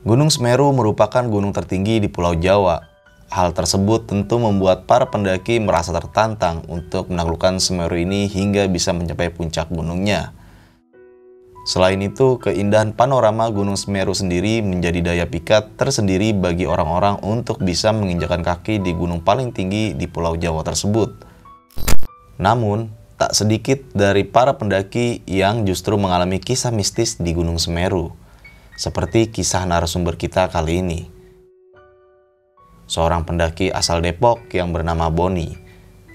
Gunung Semeru merupakan gunung tertinggi di Pulau Jawa. Hal tersebut tentu membuat para pendaki merasa tertantang untuk menaklukkan Semeru ini hingga bisa mencapai puncak gunungnya. Selain itu, keindahan panorama Gunung Semeru sendiri menjadi daya pikat tersendiri bagi orang-orang untuk bisa menginjakan kaki di gunung paling tinggi di Pulau Jawa tersebut. Namun, tak sedikit dari para pendaki yang justru mengalami kisah mistis di Gunung Semeru seperti kisah narasumber kita kali ini. Seorang pendaki asal Depok yang bernama Boni.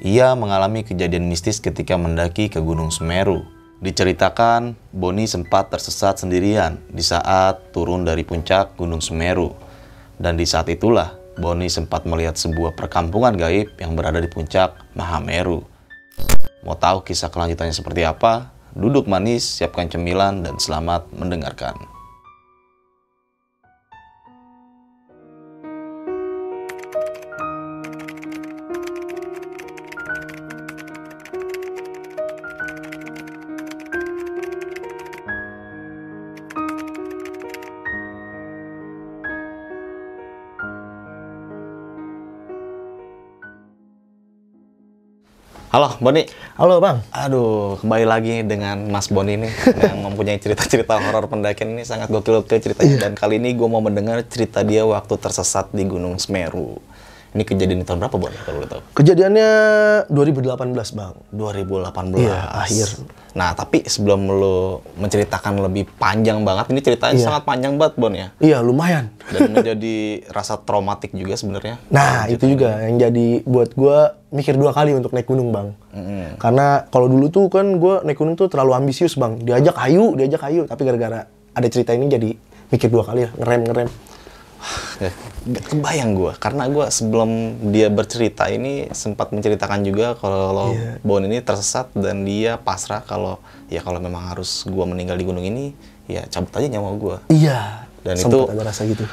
Ia mengalami kejadian mistis ketika mendaki ke Gunung Semeru. Diceritakan, Boni sempat tersesat sendirian di saat turun dari puncak Gunung Semeru. Dan di saat itulah, Boni sempat melihat sebuah perkampungan gaib yang berada di puncak Mahameru. Mau tahu kisah kelanjutannya seperti apa? Duduk manis, siapkan cemilan, dan selamat mendengarkan. Halo, Boni. Halo, Bang. Aduh, kembali lagi dengan Mas Boni ini yang mempunyai cerita-cerita horor pendakian ini sangat gokil-gokil ceritanya. Iya. Dan kali ini gue mau mendengar cerita dia waktu tersesat di Gunung Semeru. Ini kejadian tahun berapa, Bon? Kalau lo tahu. Kejadiannya 2018, Bang. 2018. Iya, akhir. Nah, tapi sebelum lo menceritakan lebih panjang banget, ini ceritanya iya. sangat panjang banget, Bon ya. Iya, lumayan. Dan menjadi rasa traumatik juga sebenarnya. Nah, itu juga yang jadi buat gue mikir dua kali untuk naik gunung, Bang. Mm-hmm. Karena kalau dulu tuh kan gue naik gunung tuh terlalu ambisius, Bang. Diajak kayu, diajak kayu. tapi gara-gara ada cerita ini jadi mikir dua kali ya, ngerem-ngerem. Eh, nggak kebayang gue karena gue sebelum dia bercerita ini sempat menceritakan juga kalau yeah. Bon ini tersesat dan dia pasrah kalau ya kalau memang harus gue meninggal di gunung ini ya cabut aja nyawa gue iya yeah. dan sempat itu ada rasa gitu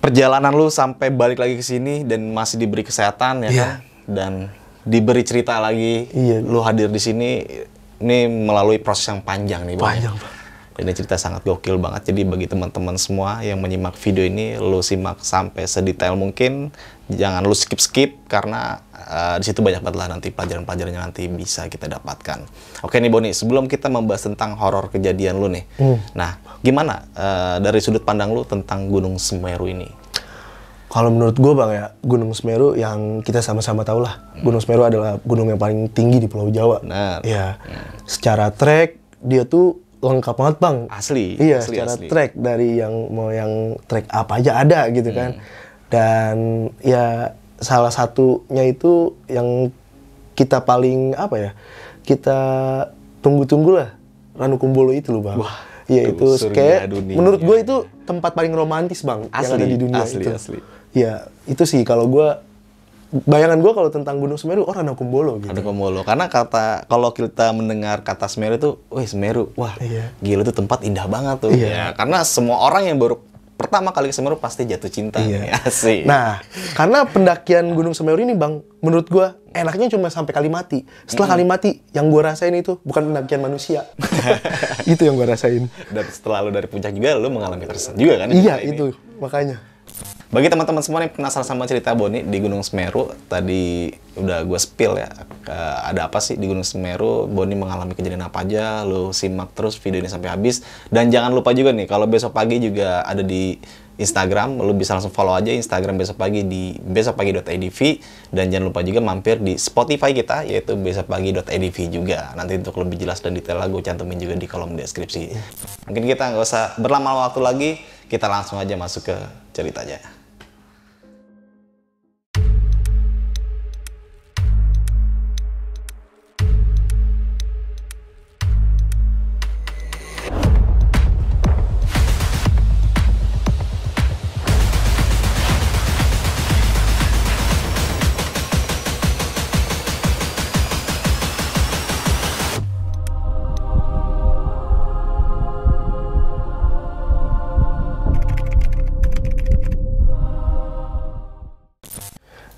perjalanan lu sampai balik lagi ke sini dan masih diberi kesehatan ya yeah. kan dan diberi cerita lagi yeah. lu hadir di sini ini melalui proses yang panjang nih panjang bang. Ini cerita sangat gokil banget. Jadi bagi teman-teman semua yang menyimak video ini, lo simak sampai sedetail mungkin. Jangan lo skip-skip karena uh, di situ banyak banget lah nanti pelajaran-pelajarannya nanti bisa kita dapatkan. Oke nih Boni, sebelum kita membahas tentang horor kejadian lo nih. Hmm. Nah, gimana uh, dari sudut pandang lo tentang Gunung Semeru ini? Kalau menurut gue bang ya, Gunung Semeru yang kita sama-sama tahu lah, hmm. Gunung Semeru adalah gunung yang paling tinggi di Pulau Jawa. nah Ya, hmm. secara trek dia tuh lengkap banget bang. Asli. Iya, asli, secara asli. track dari yang mau yang track apa aja ada gitu kan. hmm. kan. Dan ya salah satunya itu yang kita paling apa ya? Kita tunggu-tunggu lah Ranu Kumbolo itu loh bang. Wah, ya itu kayak dunia. menurut gue itu tempat paling romantis bang asli, yang ada di dunia asli, itu. Asli. Ya itu sih kalau gue bayangan gue kalau tentang Gunung Semeru, oh Ranau Kumbolo gitu. Ranau Kumbolo, karena kata kalau kita mendengar kata Semeru itu, wah Semeru, wah iya. gila tuh tempat indah banget tuh. Iya. Ya, karena semua orang yang baru pertama kali ke Semeru pasti jatuh cinta. Iya. sih. Nah, karena pendakian Gunung Semeru ini bang, menurut gue enaknya cuma sampai kali mati. Setelah mm. kali mati, yang gue rasain itu bukan pendakian manusia. itu yang gue rasain. Dan setelah lo dari puncak juga, lo mengalami tersesat juga kan? Iya, itu. Makanya. Bagi teman-teman semua yang penasaran sama cerita Boni di Gunung Semeru, tadi udah gue spill ya, ada apa sih di Gunung Semeru, Boni mengalami kejadian apa aja, lu simak terus video ini sampai habis. Dan jangan lupa juga nih, kalau besok pagi juga ada di Instagram, lo bisa langsung follow aja Instagram besok pagi di besokpagi.edv dan jangan lupa juga mampir di Spotify kita yaitu besokpagi.edv juga. Nanti untuk lebih jelas dan detail gue cantumin juga di kolom deskripsi. Mungkin kita nggak usah berlama lama waktu lagi, kita langsung aja masuk ke ceritanya.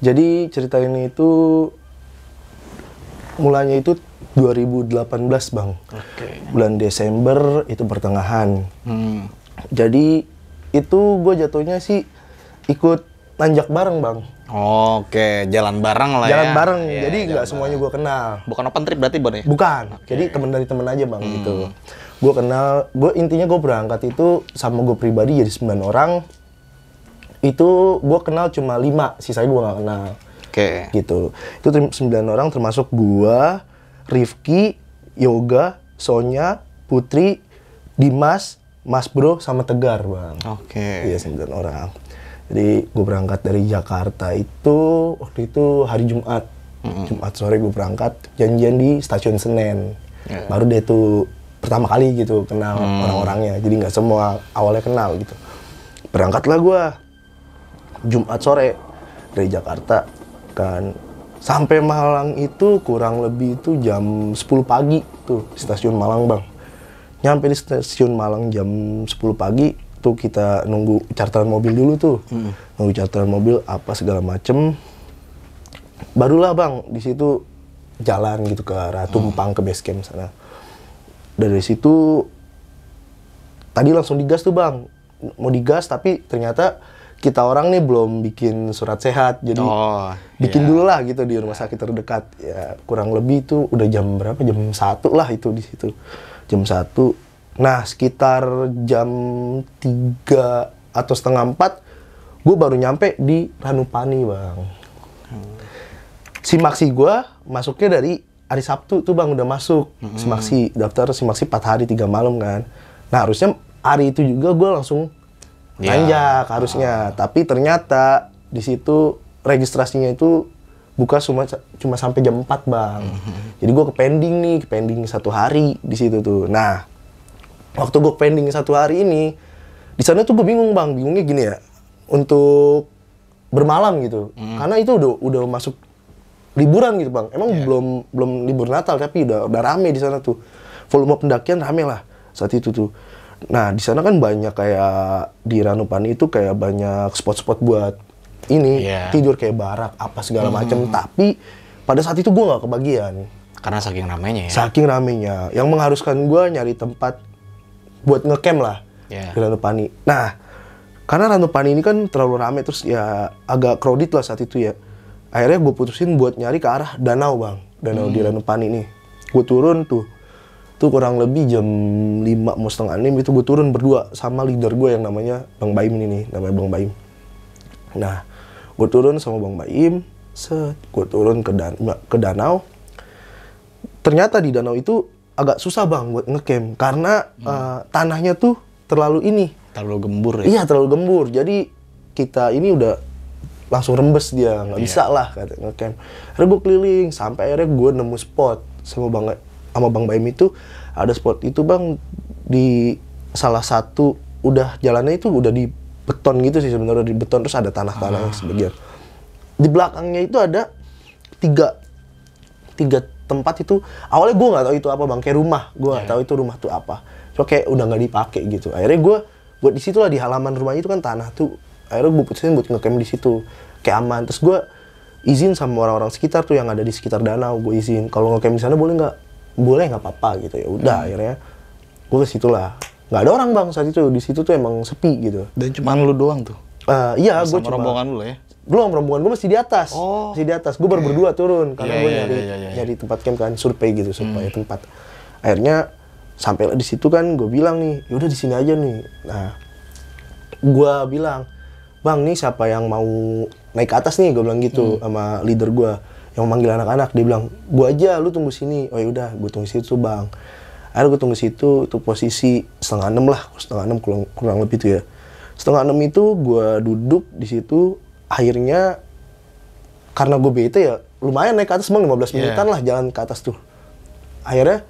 Jadi cerita ini itu mulanya itu 2018 bang, okay. bulan Desember itu pertengahan. Hmm. Jadi itu gue jatuhnya sih ikut nanjak bareng bang. Oke, jalan bareng lah jalan ya. Bareng. Yeah, jadi nggak semuanya gue kenal. Bukan open trip berarti bang ya? Bukan. Okay. Jadi teman dari teman aja bang gitu. hmm. gitu. Gue kenal, gue intinya gue berangkat itu sama gue pribadi jadi 9 orang itu gue kenal cuma lima sisanya gue nggak kenal oke okay. gitu itu sembilan orang termasuk gue Rifki Yoga Sonya Putri Dimas Mas Bro sama Tegar bang oke okay. iya sembilan orang jadi gue berangkat dari Jakarta itu waktu itu hari Jumat Jumat sore gue berangkat janjian di stasiun Senen yeah. baru dia tuh pertama kali gitu kenal hmm. orang-orangnya jadi nggak semua awalnya kenal gitu berangkatlah gue Jumat sore dari Jakarta kan sampai Malang itu kurang lebih itu jam 10 pagi tuh di stasiun Malang bang nyampe di stasiun Malang jam 10 pagi tuh kita nunggu charteran mobil dulu tuh hmm. nunggu charteran mobil apa segala macem barulah bang di situ jalan gitu ke arah Tumpang hmm. ke base camp sana dari situ tadi langsung digas tuh bang mau digas tapi ternyata kita orang nih belum bikin surat sehat jadi oh, bikin yeah. dulu lah gitu di rumah sakit terdekat ya kurang lebih itu udah jam berapa jam satu lah itu di situ jam satu nah sekitar jam tiga atau setengah empat gue baru nyampe di Ranupani bang Simaksi si gue masuknya dari hari Sabtu tuh bang udah masuk simaksi daftar simaksi empat hari tiga malam kan nah harusnya hari itu juga gue langsung ya. harusnya. Oh. Tapi ternyata di situ registrasinya itu buka cuma cuma sampai jam 4 bang. Mm -hmm. Jadi gue ke pending nih, ke pending satu hari di situ tuh. Nah, waktu gue pending satu hari ini, di sana tuh gue bingung bang, bingungnya gini ya, untuk bermalam gitu, mm. karena itu udah udah masuk liburan gitu bang. Emang yeah. belum belum libur Natal tapi udah udah rame di sana tuh. Volume pendakian rame lah saat itu tuh. Nah, di sana kan banyak kayak di Ranupani itu kayak banyak spot-spot buat ini yeah. tidur kayak barak apa segala hmm. macam. Tapi pada saat itu gue nggak kebagian. Karena saking ramenya ya. Saking ramenya yang mengharuskan gue nyari tempat buat ngecamp lah yeah. di Ranupani. Nah, karena Ranupani ini kan terlalu rame terus ya agak crowded lah saat itu ya. Akhirnya gue putusin buat nyari ke arah danau bang, danau hmm. di Ranupani nih. Gue turun tuh itu kurang lebih jam 5 mau setengah 6 itu gue turun berdua sama leader gue yang namanya Bang Baim ini nih, namanya Bang Baim. Nah, gue turun sama Bang Baim, set, gue turun ke, dan ke danau. Ternyata di danau itu agak susah bang buat ngecamp karena hmm. uh, tanahnya tuh terlalu ini terlalu gembur ya iya terlalu gembur jadi kita ini udah langsung rembes dia nggak yeah. bisa lah kata ngecamp rebuk keliling sampai akhirnya gue nemu spot sama bang sama Bang Baim itu ada spot itu Bang di salah satu udah jalannya itu udah di beton gitu sih sebenarnya di beton terus ada tanah-tanah ah. sebagian. Di belakangnya itu ada tiga tiga tempat itu awalnya gue nggak tahu itu apa bang kayak rumah gue nggak yeah. tahu itu rumah tuh apa so kayak udah nggak dipakai gitu akhirnya gue buat di situ lah di halaman rumah itu kan tanah tuh akhirnya gue putusin buat ngecamp di situ kayak aman terus gue izin sama orang-orang sekitar tuh yang ada di sekitar danau gue izin kalau ngecamp di sana boleh nggak boleh nggak apa-apa gitu ya udah hmm. akhirnya gue ke situ lah nggak ada orang bang saat itu di situ tuh emang sepi gitu dan cuma lu doang tuh uh, iya gue cuma rombongan lu ya belum rombongan gue masih di atas oh. masih di atas gue baru iya. berdua turun karena yeah, gue iya, nyari yeah, yeah, yeah. nyari tempat camp kan survei gitu supaya hmm. tempat akhirnya sampai di situ kan gue bilang nih yaudah di sini aja nih nah gue bilang bang nih siapa yang mau naik ke atas nih gue bilang gitu hmm. sama leader gue yang manggil anak-anak dia bilang gua aja lu tunggu sini oh yaudah gue tunggu situ bang akhirnya gue tunggu situ itu posisi setengah enam lah setengah enam kurang, kurang lebih itu ya setengah enam itu gue duduk di situ akhirnya karena gue bete ya lumayan naik ke atas bang 15 iya. menitan lah jalan ke atas tuh akhirnya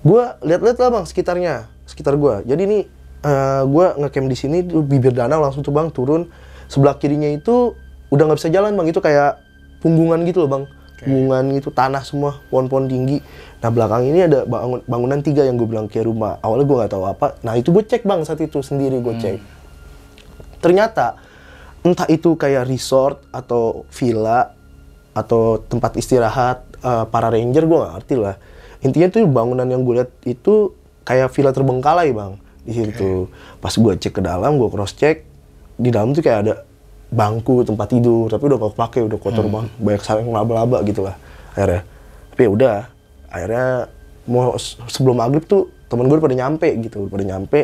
gue lihat-lihat lah bang sekitarnya sekitar gue jadi ini uh, eh, gue ngecamp di sini bibir danau langsung tuh bang turun sebelah kirinya itu udah nggak bisa jalan bang itu kayak punggungan gitu loh bang okay. punggungan gitu tanah semua pohon-pohon tinggi nah belakang ini ada bangun, bangunan tiga yang gue bilang kayak rumah awalnya gue nggak tahu apa nah itu gue cek bang saat itu sendiri gue hmm. cek ternyata entah itu kayak resort atau villa atau tempat istirahat uh, para ranger gue nggak ngerti lah intinya tuh bangunan yang gue lihat itu kayak villa terbengkalai bang di situ okay. pas gue cek ke dalam gue cross check di dalam tuh kayak ada bangku tempat tidur tapi udah gak pakai udah kotor hmm. banget banyak saling laba-laba gitu lah akhirnya tapi ya udah akhirnya mau sebelum maghrib tuh temen gue udah pada nyampe gitu udah pada nyampe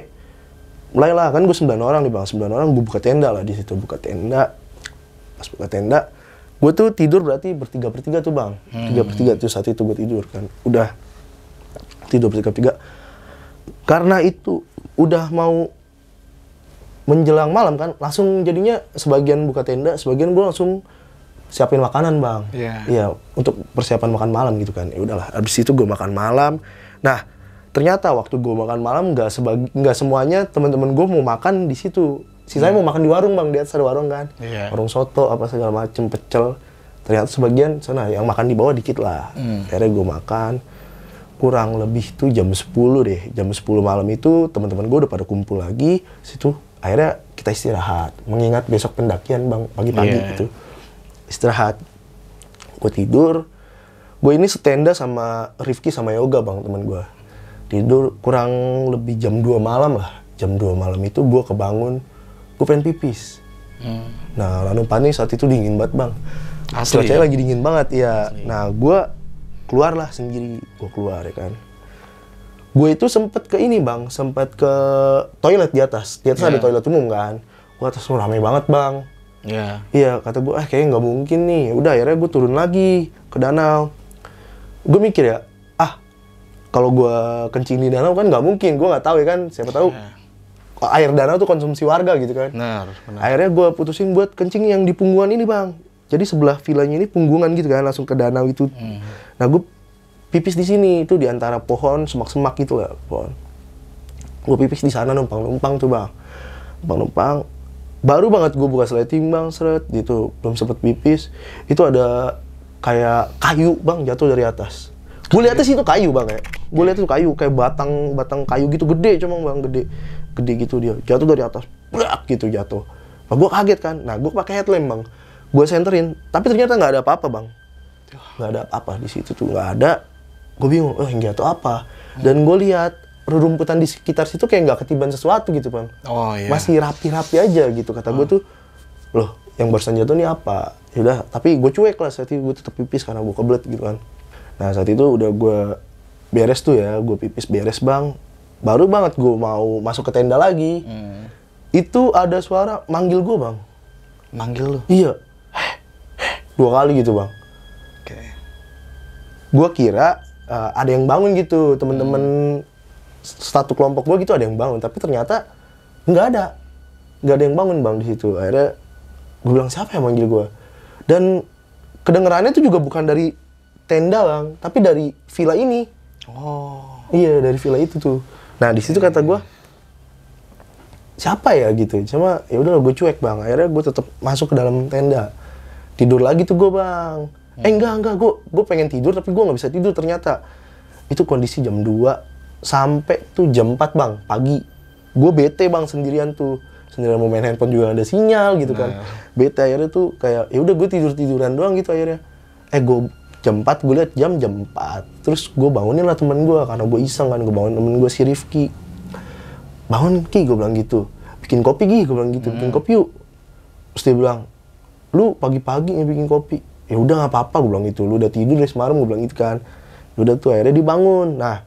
mulailah kan gue sembilan orang di bang sembilan orang gue buka tenda lah di situ buka tenda pas buka tenda gue tuh tidur berarti bertiga bertiga tuh bang hmm. tiga bertiga tuh saat itu gue tidur kan udah tidur bertiga bertiga karena itu udah mau menjelang malam kan langsung jadinya sebagian buka tenda, sebagian gue langsung siapin makanan bang. Iya. Yeah. yeah, untuk persiapan makan malam gitu kan. Ya udahlah. Abis itu gue makan malam. Nah ternyata waktu gue makan malam nggak sebagi nggak semuanya teman-teman gue mau makan di situ. Sisanya yeah. mau makan di warung bang di atas ada warung kan. Yeah. Warung soto apa segala macem pecel. Ternyata sebagian sana yang makan di bawah dikit lah. Mm. Akhirnya gue makan kurang lebih tuh jam 10 deh. Jam 10 malam itu teman-teman gue udah pada kumpul lagi. Situ akhirnya kita istirahat mengingat besok pendakian bang pagi-pagi yeah. gitu istirahat gue tidur gue ini setenda sama Rifki sama Yoga bang teman gue tidur kurang lebih jam 2 malam lah jam 2 malam itu gue kebangun gue pengen pipis hmm. nah panik saat itu dingin banget bang Asli, cuacanya ya? lagi dingin banget ya Asli. nah gue keluar lah sendiri gue keluar ya kan gue itu sempet ke ini bang sempet ke toilet di atas di atas yeah. ada iya. toilet umum kan Gue atas oh, rame banget bang Iya. Yeah. Iya, kata gue, eh kayaknya nggak mungkin nih. Ya udah akhirnya gue turun lagi ke danau. Gue mikir ya, ah kalau gue kencing di danau kan nggak mungkin. Gue nggak tahu ya kan. Siapa tahu yeah. air danau tuh konsumsi warga gitu kan. Benar. benar. Akhirnya gue putusin buat kencing yang di punggungan ini bang. Jadi sebelah villanya ini punggungan gitu kan, langsung ke danau itu. Hmm. Nah gue pipis di sini itu di antara pohon semak-semak gitu lah pohon gue pipis di sana numpang-numpang tuh bang numpang-numpang baru banget gue buka selai timbang seret gitu belum sempet pipis itu ada kayak kayu bang jatuh dari atas gue lihatnya sih itu kayu bang ya gue lihat itu kayu kayak batang batang kayu gitu gede cuma bang gede gede gitu dia jatuh dari atas brak gitu jatuh nah, gue kaget kan nah gue pakai headlamp bang gue senterin tapi ternyata nggak ada apa-apa bang nggak ada apa, -apa di situ tuh nggak ada gue bingung oh hingga tuh apa dan gue lihat rerumputan di sekitar situ kayak nggak ketiban sesuatu gitu bang oh, iya. masih rapi-rapi aja gitu kata gue oh. tuh loh yang barusan jatuh nih apa yaudah tapi gue cuek lah saat itu gue tetap pipis karena gue kebelet gitu kan nah saat itu udah gue beres tuh ya gue pipis beres bang baru banget gue mau masuk ke tenda lagi hmm. itu ada suara manggil gue bang manggil lo iya dua kali gitu bang gue kira uh, ada yang bangun gitu temen-temen hmm. satu kelompok gue gitu ada yang bangun tapi ternyata nggak ada nggak ada yang bangun bang di situ akhirnya gue bilang siapa yang manggil gue dan kedengerannya itu juga bukan dari tenda bang tapi dari villa ini oh iya dari villa itu tuh nah di situ kata gue siapa ya gitu cuma ya udah gue cuek bang akhirnya gue tetap masuk ke dalam tenda tidur lagi tuh gue bang Eh enggak enggak gue gue pengen tidur tapi gue nggak bisa tidur ternyata. Itu kondisi jam 2 sampai tuh jam 4 bang pagi. Gue bete bang sendirian tuh sendirian mau main handphone juga ada sinyal gitu kan. Ya. Bete akhirnya tuh kayak ya udah gue tidur tiduran doang gitu akhirnya. Eh gue jam 4 gue liat jam jam 4 terus gue bangunin lah temen gue karena gue iseng kan gue bangun temen gue si Rifki bangun Ki gue bilang gitu bikin kopi Ki gue bilang gitu bikin hmm. kopi yuk terus dia bilang lu pagi-pagi yang bikin kopi ya udah nggak apa-apa gue bilang gitu lu udah tidur dari semalam gue bilang gitu kan lu ya udah tuh akhirnya dibangun nah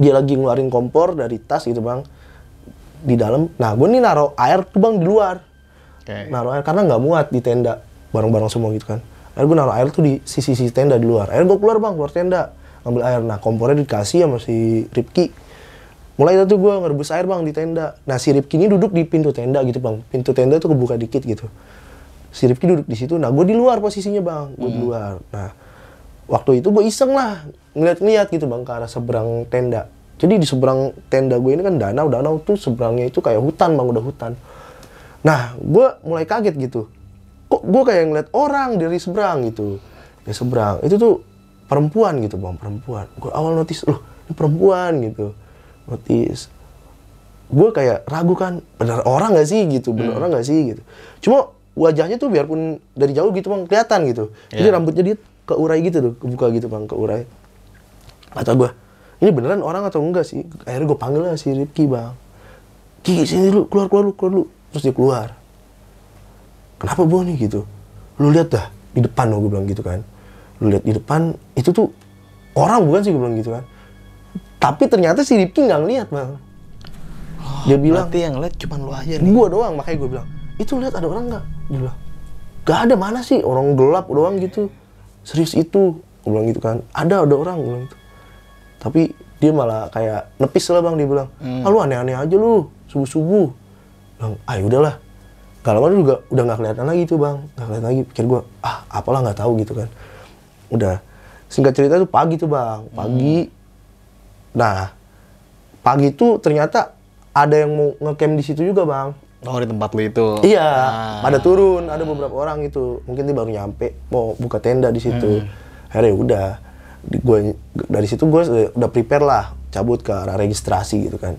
dia lagi ngeluarin kompor dari tas gitu bang di dalam nah gue nih naruh air tuh bang di luar okay. naruh air karena nggak muat di tenda barang-barang semua gitu kan akhirnya gue naruh air tuh di sisi sisi tenda di luar air gue keluar bang keluar tenda ambil air nah kompornya dikasih sama si Ripki mulai itu gue ngerebus air bang di tenda nah si Ripki ini duduk di pintu tenda gitu bang pintu tenda tuh kebuka dikit gitu si Rifki duduk di situ nah gue di luar posisinya bang gue hmm. di luar nah waktu itu gue iseng lah ngeliat-ngeliat gitu bang ke arah seberang tenda jadi di seberang tenda gue ini kan danau danau tuh seberangnya itu kayak hutan bang udah hutan nah gue mulai kaget gitu kok gue kayak ngeliat orang dari seberang gitu ya seberang itu tuh perempuan gitu bang perempuan gue awal notis loh ini perempuan gitu notice gue kayak ragu kan bener orang gak sih gitu bener hmm. orang gak sih gitu cuma wajahnya tuh biarpun dari jauh gitu bang kelihatan gitu yeah. jadi iya. rambutnya dia keurai gitu tuh kebuka gitu bang keurai kata gue ini beneran orang atau enggak sih akhirnya gue panggil lah si Ripki bang Ki sini lu keluar keluar lu keluar lu terus dia keluar kenapa bu nih gitu lu lihat dah di depan lo gue bilang gitu kan lu lihat di depan itu tuh orang bukan sih gue bilang gitu kan tapi ternyata si Ripki nggak lihat bang dia oh, bilang berarti yang ngeliat cuma lu aja nih gue doang makanya gue bilang itu lihat ada orang nggak dia bilang nggak ada mana sih orang gelap doang gitu serius itu gue bilang gitu kan ada ada orang gue bilang gitu. tapi dia malah kayak nepis lah bang dia bilang hmm. ah lu aneh-aneh aja lu subuh subuh bilang ah ya udahlah kalau lama juga udah nggak kelihatan lagi tuh bang nggak kelihatan lagi pikir gue ah apalah nggak tahu gitu kan udah singkat cerita tuh pagi tuh bang pagi hmm. nah pagi tuh ternyata ada yang mau ngecamp di situ juga bang Oh di tempat lu itu. Iya, ah. pada turun, ada beberapa orang itu. Mungkin dia baru nyampe mau buka tenda di situ. Hmm. Akhirnya ya udah gua dari situ gue udah prepare lah cabut ke arah registrasi gitu kan.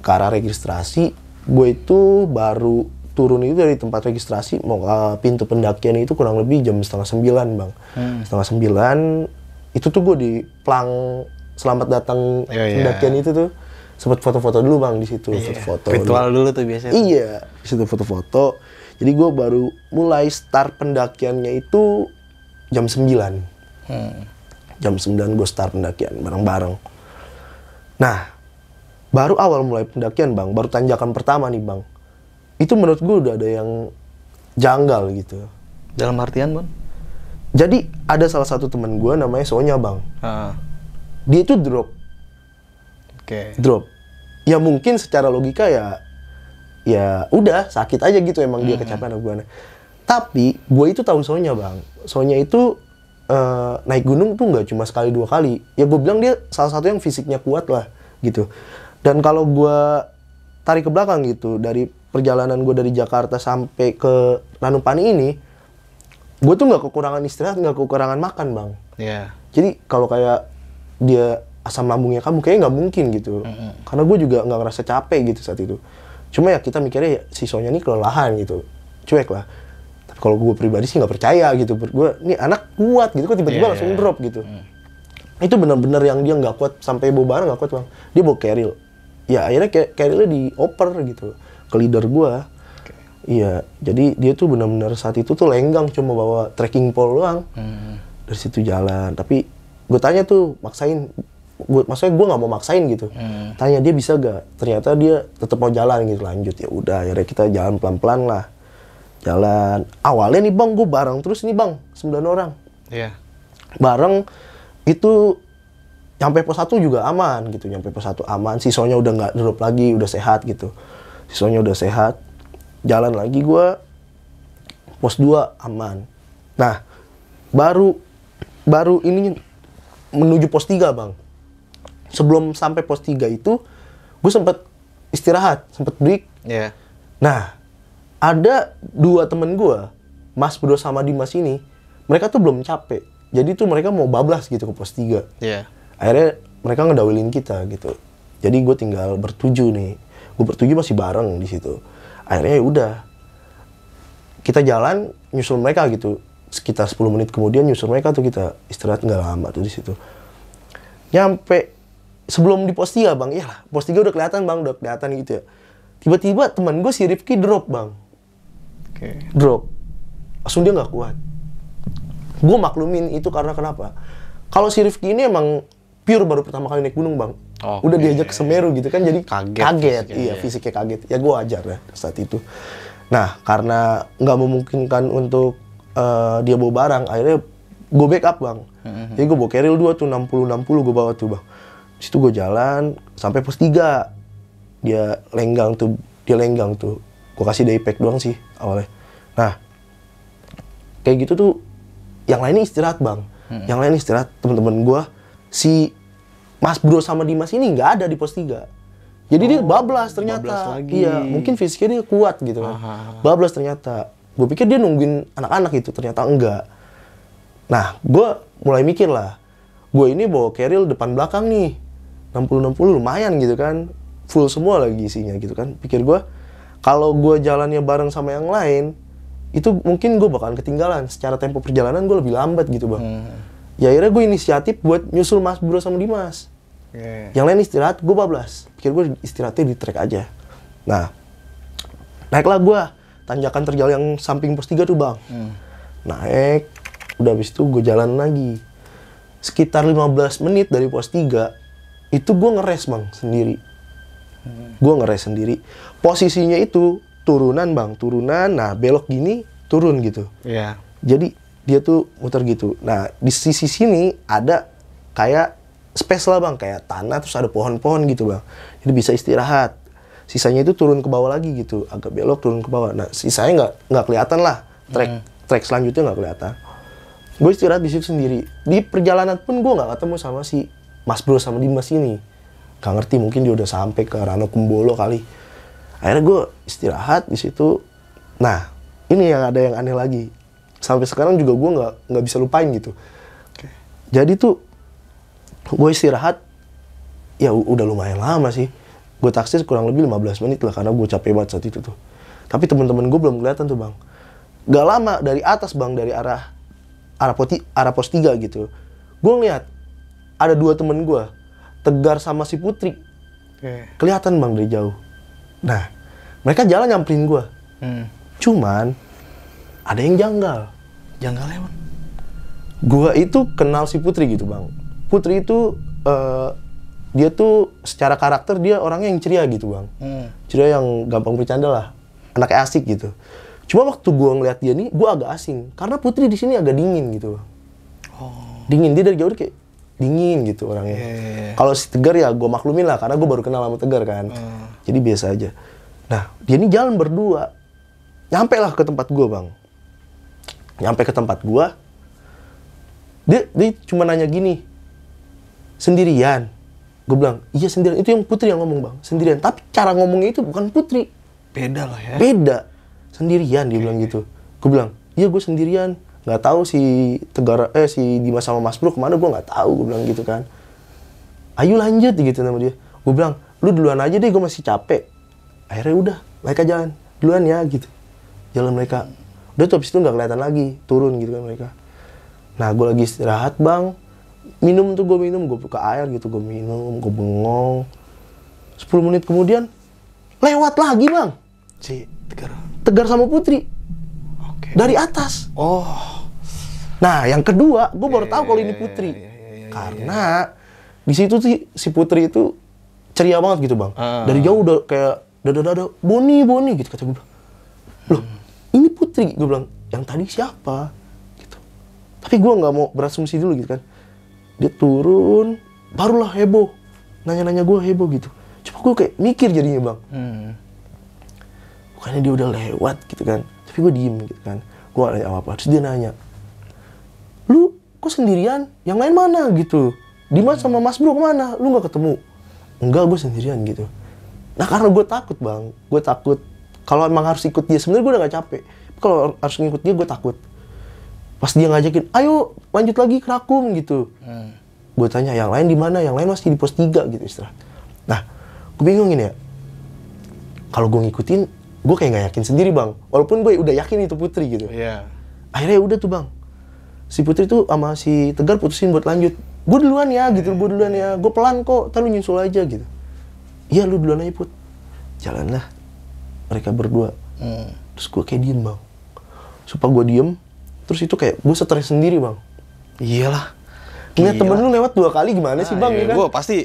Ke arah registrasi, gue itu baru turun itu dari tempat registrasi mau ke pintu pendakian itu kurang lebih jam setengah sembilan bang. Hmm. Setengah sembilan itu tuh gue di plang selamat datang oh, pendakian itu tuh sempat foto-foto dulu bang di situ yeah. foto-foto ritual dulu. dulu tuh biasanya iya di situ foto-foto jadi gue baru mulai start pendakiannya itu jam 9 hmm. jam 9 gue start pendakian bareng-bareng nah baru awal mulai pendakian bang baru tanjakan pertama nih bang itu menurut gue udah ada yang janggal gitu dalam artian bang jadi ada salah satu teman gue namanya Sonya bang ah. dia itu drop okay. drop ya mungkin secara logika ya ya udah sakit aja gitu emang mm -hmm. dia hmm. kecapean atau gimana tapi gue itu tahun sonya bang sonya itu uh, naik gunung tuh nggak cuma sekali dua kali ya gue bilang dia salah satu yang fisiknya kuat lah gitu dan kalau gue tarik ke belakang gitu dari perjalanan gue dari Jakarta sampai ke Ranupani ini gue tuh nggak kekurangan istirahat nggak kekurangan makan bang yeah. jadi kalau kayak dia asam lambungnya kamu kayaknya nggak mungkin gitu mm -hmm. karena gue juga nggak ngerasa capek gitu saat itu cuma ya kita mikirnya ya, si Sonya ini kelelahan gitu cuek lah tapi kalau gue pribadi sih nggak percaya gitu gue ini anak kuat gitu kok tiba-tiba yeah, langsung yeah. Iya. drop gitu mm. itu benar-benar yang dia nggak kuat sampai bawa barang nggak kuat bang dia bawa carry ya akhirnya carry dioper gitu ke leader gue Iya, jadi dia tuh benar-benar saat itu tuh lenggang cuma bawa trekking pole doang. Hmm. Dari situ jalan, tapi gue tanya tuh maksain gue maksudnya gue nggak mau maksain gitu hmm. tanya dia bisa gak ternyata dia tetap mau jalan gitu lanjut ya udah akhirnya kita jalan pelan pelan lah jalan awalnya nih bang gue bareng terus nih bang sembilan orang yeah. bareng itu nyampe pos satu juga aman gitu nyampe pos satu aman sisonya udah nggak drop lagi udah sehat gitu sisonya udah sehat jalan lagi gue pos dua aman nah baru baru ini menuju pos tiga bang sebelum sampai pos 3 itu gue sempet istirahat sempet break yeah. nah ada dua temen gue Mas Bro sama Dimas ini mereka tuh belum capek jadi tuh mereka mau bablas gitu ke pos 3 yeah. akhirnya mereka ngedawilin kita gitu jadi gue tinggal bertuju nih gue bertuju masih bareng di situ akhirnya ya udah kita jalan nyusul mereka gitu sekitar 10 menit kemudian nyusul mereka tuh kita istirahat nggak lama tuh di situ nyampe sebelum di pos 3 bang iyalah pos 3 udah kelihatan bang udah kelihatan gitu ya tiba-tiba teman gue si Rifki drop bang okay. drop langsung dia nggak kuat gue maklumin itu karena kenapa kalau si Rifki ini emang pure baru pertama kali naik gunung bang okay. udah diajak ke Semeru gitu kan jadi kaget, kaget. Fisiknya, iya fisiknya kaget ya gue ajar ya saat itu nah karena nggak memungkinkan untuk uh, dia bawa barang akhirnya gue backup bang mm-hmm. jadi gue bawa keril dua tuh 60 60 gue bawa tuh bang situ gue jalan sampai pos 3 dia lenggang tuh dia lenggang tuh gue kasih day pack doang sih awalnya nah kayak gitu tuh yang lainnya istirahat bang hmm. yang lainnya istirahat teman-teman gue si Mas Bro sama Dimas ini nggak ada di pos 3 jadi oh, dia bablas ternyata bablas lagi. iya mungkin fisiknya dia kuat gitu kan bablas ternyata gue pikir dia nungguin anak-anak gitu ternyata enggak nah gue mulai mikir lah gue ini bawa keril depan belakang nih 60-60 lumayan gitu kan full semua lagi isinya gitu kan pikir gue kalau gue jalannya bareng sama yang lain itu mungkin gue bakalan ketinggalan secara tempo perjalanan gue lebih lambat gitu bang hmm. ya akhirnya gue inisiatif buat nyusul Mas Bro sama Dimas yeah. yang lain istirahat gue bablas pikir gue istirahatnya di trek aja nah naiklah gue tanjakan terjal yang samping pos tiga tuh bang hmm. naik udah habis itu gue jalan lagi sekitar 15 menit dari pos tiga itu gue ngeres bang sendiri gue ngeres sendiri posisinya itu turunan bang turunan nah belok gini turun gitu yeah. jadi dia tuh muter gitu nah di sisi sini ada kayak space lah bang kayak tanah terus ada pohon-pohon gitu bang jadi bisa istirahat sisanya itu turun ke bawah lagi gitu agak belok turun ke bawah nah sisanya nggak nggak kelihatan lah track mm. track selanjutnya nggak kelihatan gue istirahat di situ sendiri di perjalanan pun gue nggak ketemu sama si Mas Bro sama Dimas ini gak ngerti mungkin dia udah sampai ke Rano Kumbolo kali akhirnya gue istirahat di situ nah ini yang ada yang aneh lagi sampai sekarang juga gue nggak nggak bisa lupain gitu okay. jadi tuh gue istirahat ya udah lumayan lama sih gue taksi kurang lebih 15 menit lah karena gue capek banget saat itu tuh tapi teman-teman gue belum kelihatan tuh bang gak lama dari atas bang dari arah arah poti arah pos tiga gitu gue ngeliat ada dua temen gue tegar sama si putri okay. kelihatan bang dari jauh nah mereka jalan nyamperin gue hmm. cuman ada yang janggal janggalnya bang gue itu kenal si putri gitu bang putri itu uh, dia tuh secara karakter dia orangnya yang ceria gitu bang hmm. ceria yang gampang bercanda lah anaknya asik gitu cuma waktu gue ngeliat dia nih gue agak asing karena putri di sini agak dingin gitu bang. Oh. dingin dia dari jauh kayak dingin gitu orangnya. Yeah, yeah, yeah. Kalau si Tegar ya gue maklumin lah karena gue baru kenal sama Tegar kan. Uh. Jadi biasa aja. Nah dia ini jalan berdua. Nyampe lah ke tempat gue bang. Nyampe ke tempat gue. Dia, dia cuma nanya gini. Sendirian. Gue bilang, iya sendirian. Itu yang Putri yang ngomong bang. Sendirian. Tapi cara ngomongnya itu bukan Putri. Beda lah ya. Beda. Sendirian dia okay. bilang gitu. Gue bilang, iya gue sendirian nggak tahu si Tegara eh si Dimas sama Mas Bro kemana gue nggak tahu gue bilang gitu kan ayo lanjut gitu sama dia gue bilang lu duluan aja deh gue masih capek akhirnya udah mereka jalan duluan ya gitu jalan mereka udah tuh habis itu nggak kelihatan lagi turun gitu kan mereka nah gue lagi istirahat bang minum tuh gue minum gue buka air gitu gue minum gue bengong 10 menit kemudian lewat lagi bang si tegar tegar sama putri dari atas. Oh. Nah, yang kedua, gue baru iya, tahu kalau iya, ini iya, Putri. Karena di situ sih si Putri itu ceria banget gitu, Bang. Uh. Dari jauh udah kayak dada-dada, Boni, Boni gitu kata gue. Loh, hmm. ini Putri gue bilang, yang tadi siapa? Gitu. Tapi gue nggak mau berasumsi dulu gitu kan. Dia turun, barulah heboh. Nanya-nanya gue heboh gitu. Coba gue kayak mikir jadinya, Bang. Hmm. Bukannya dia udah lewat gitu kan tapi gue diem gitu kan gue gak nanya apa-apa terus dia nanya lu kok sendirian yang lain mana gitu Dimas sama Mas Bro kemana lu nggak ketemu enggak gue sendirian gitu nah karena gue takut bang gue takut kalau emang harus ikut dia sebenarnya gue udah gak capek kalau harus ngikut dia gue takut pas dia ngajakin ayo lanjut lagi ke rakum gitu hmm. gue tanya yang lain di mana yang lain masih di pos 3 gitu istilah nah gue bingung ini ya kalau gue ngikutin gue kayak nggak yakin sendiri bang walaupun gue udah yakin itu putri gitu yeah. akhirnya ya udah tuh bang si putri tuh sama si tegar putusin buat lanjut gue duluan ya gitu yeah. gue duluan ya gue pelan kok terus nyusul aja gitu iya lu duluan aja put jalanlah mereka berdua mm. terus gue kayak diem bang supaya gue diem terus itu kayak gue stres sendiri bang iyalah Gila. Iya. temen lu lewat dua kali gimana nah, sih ah, bang? Iya, ya kan? Gue pasti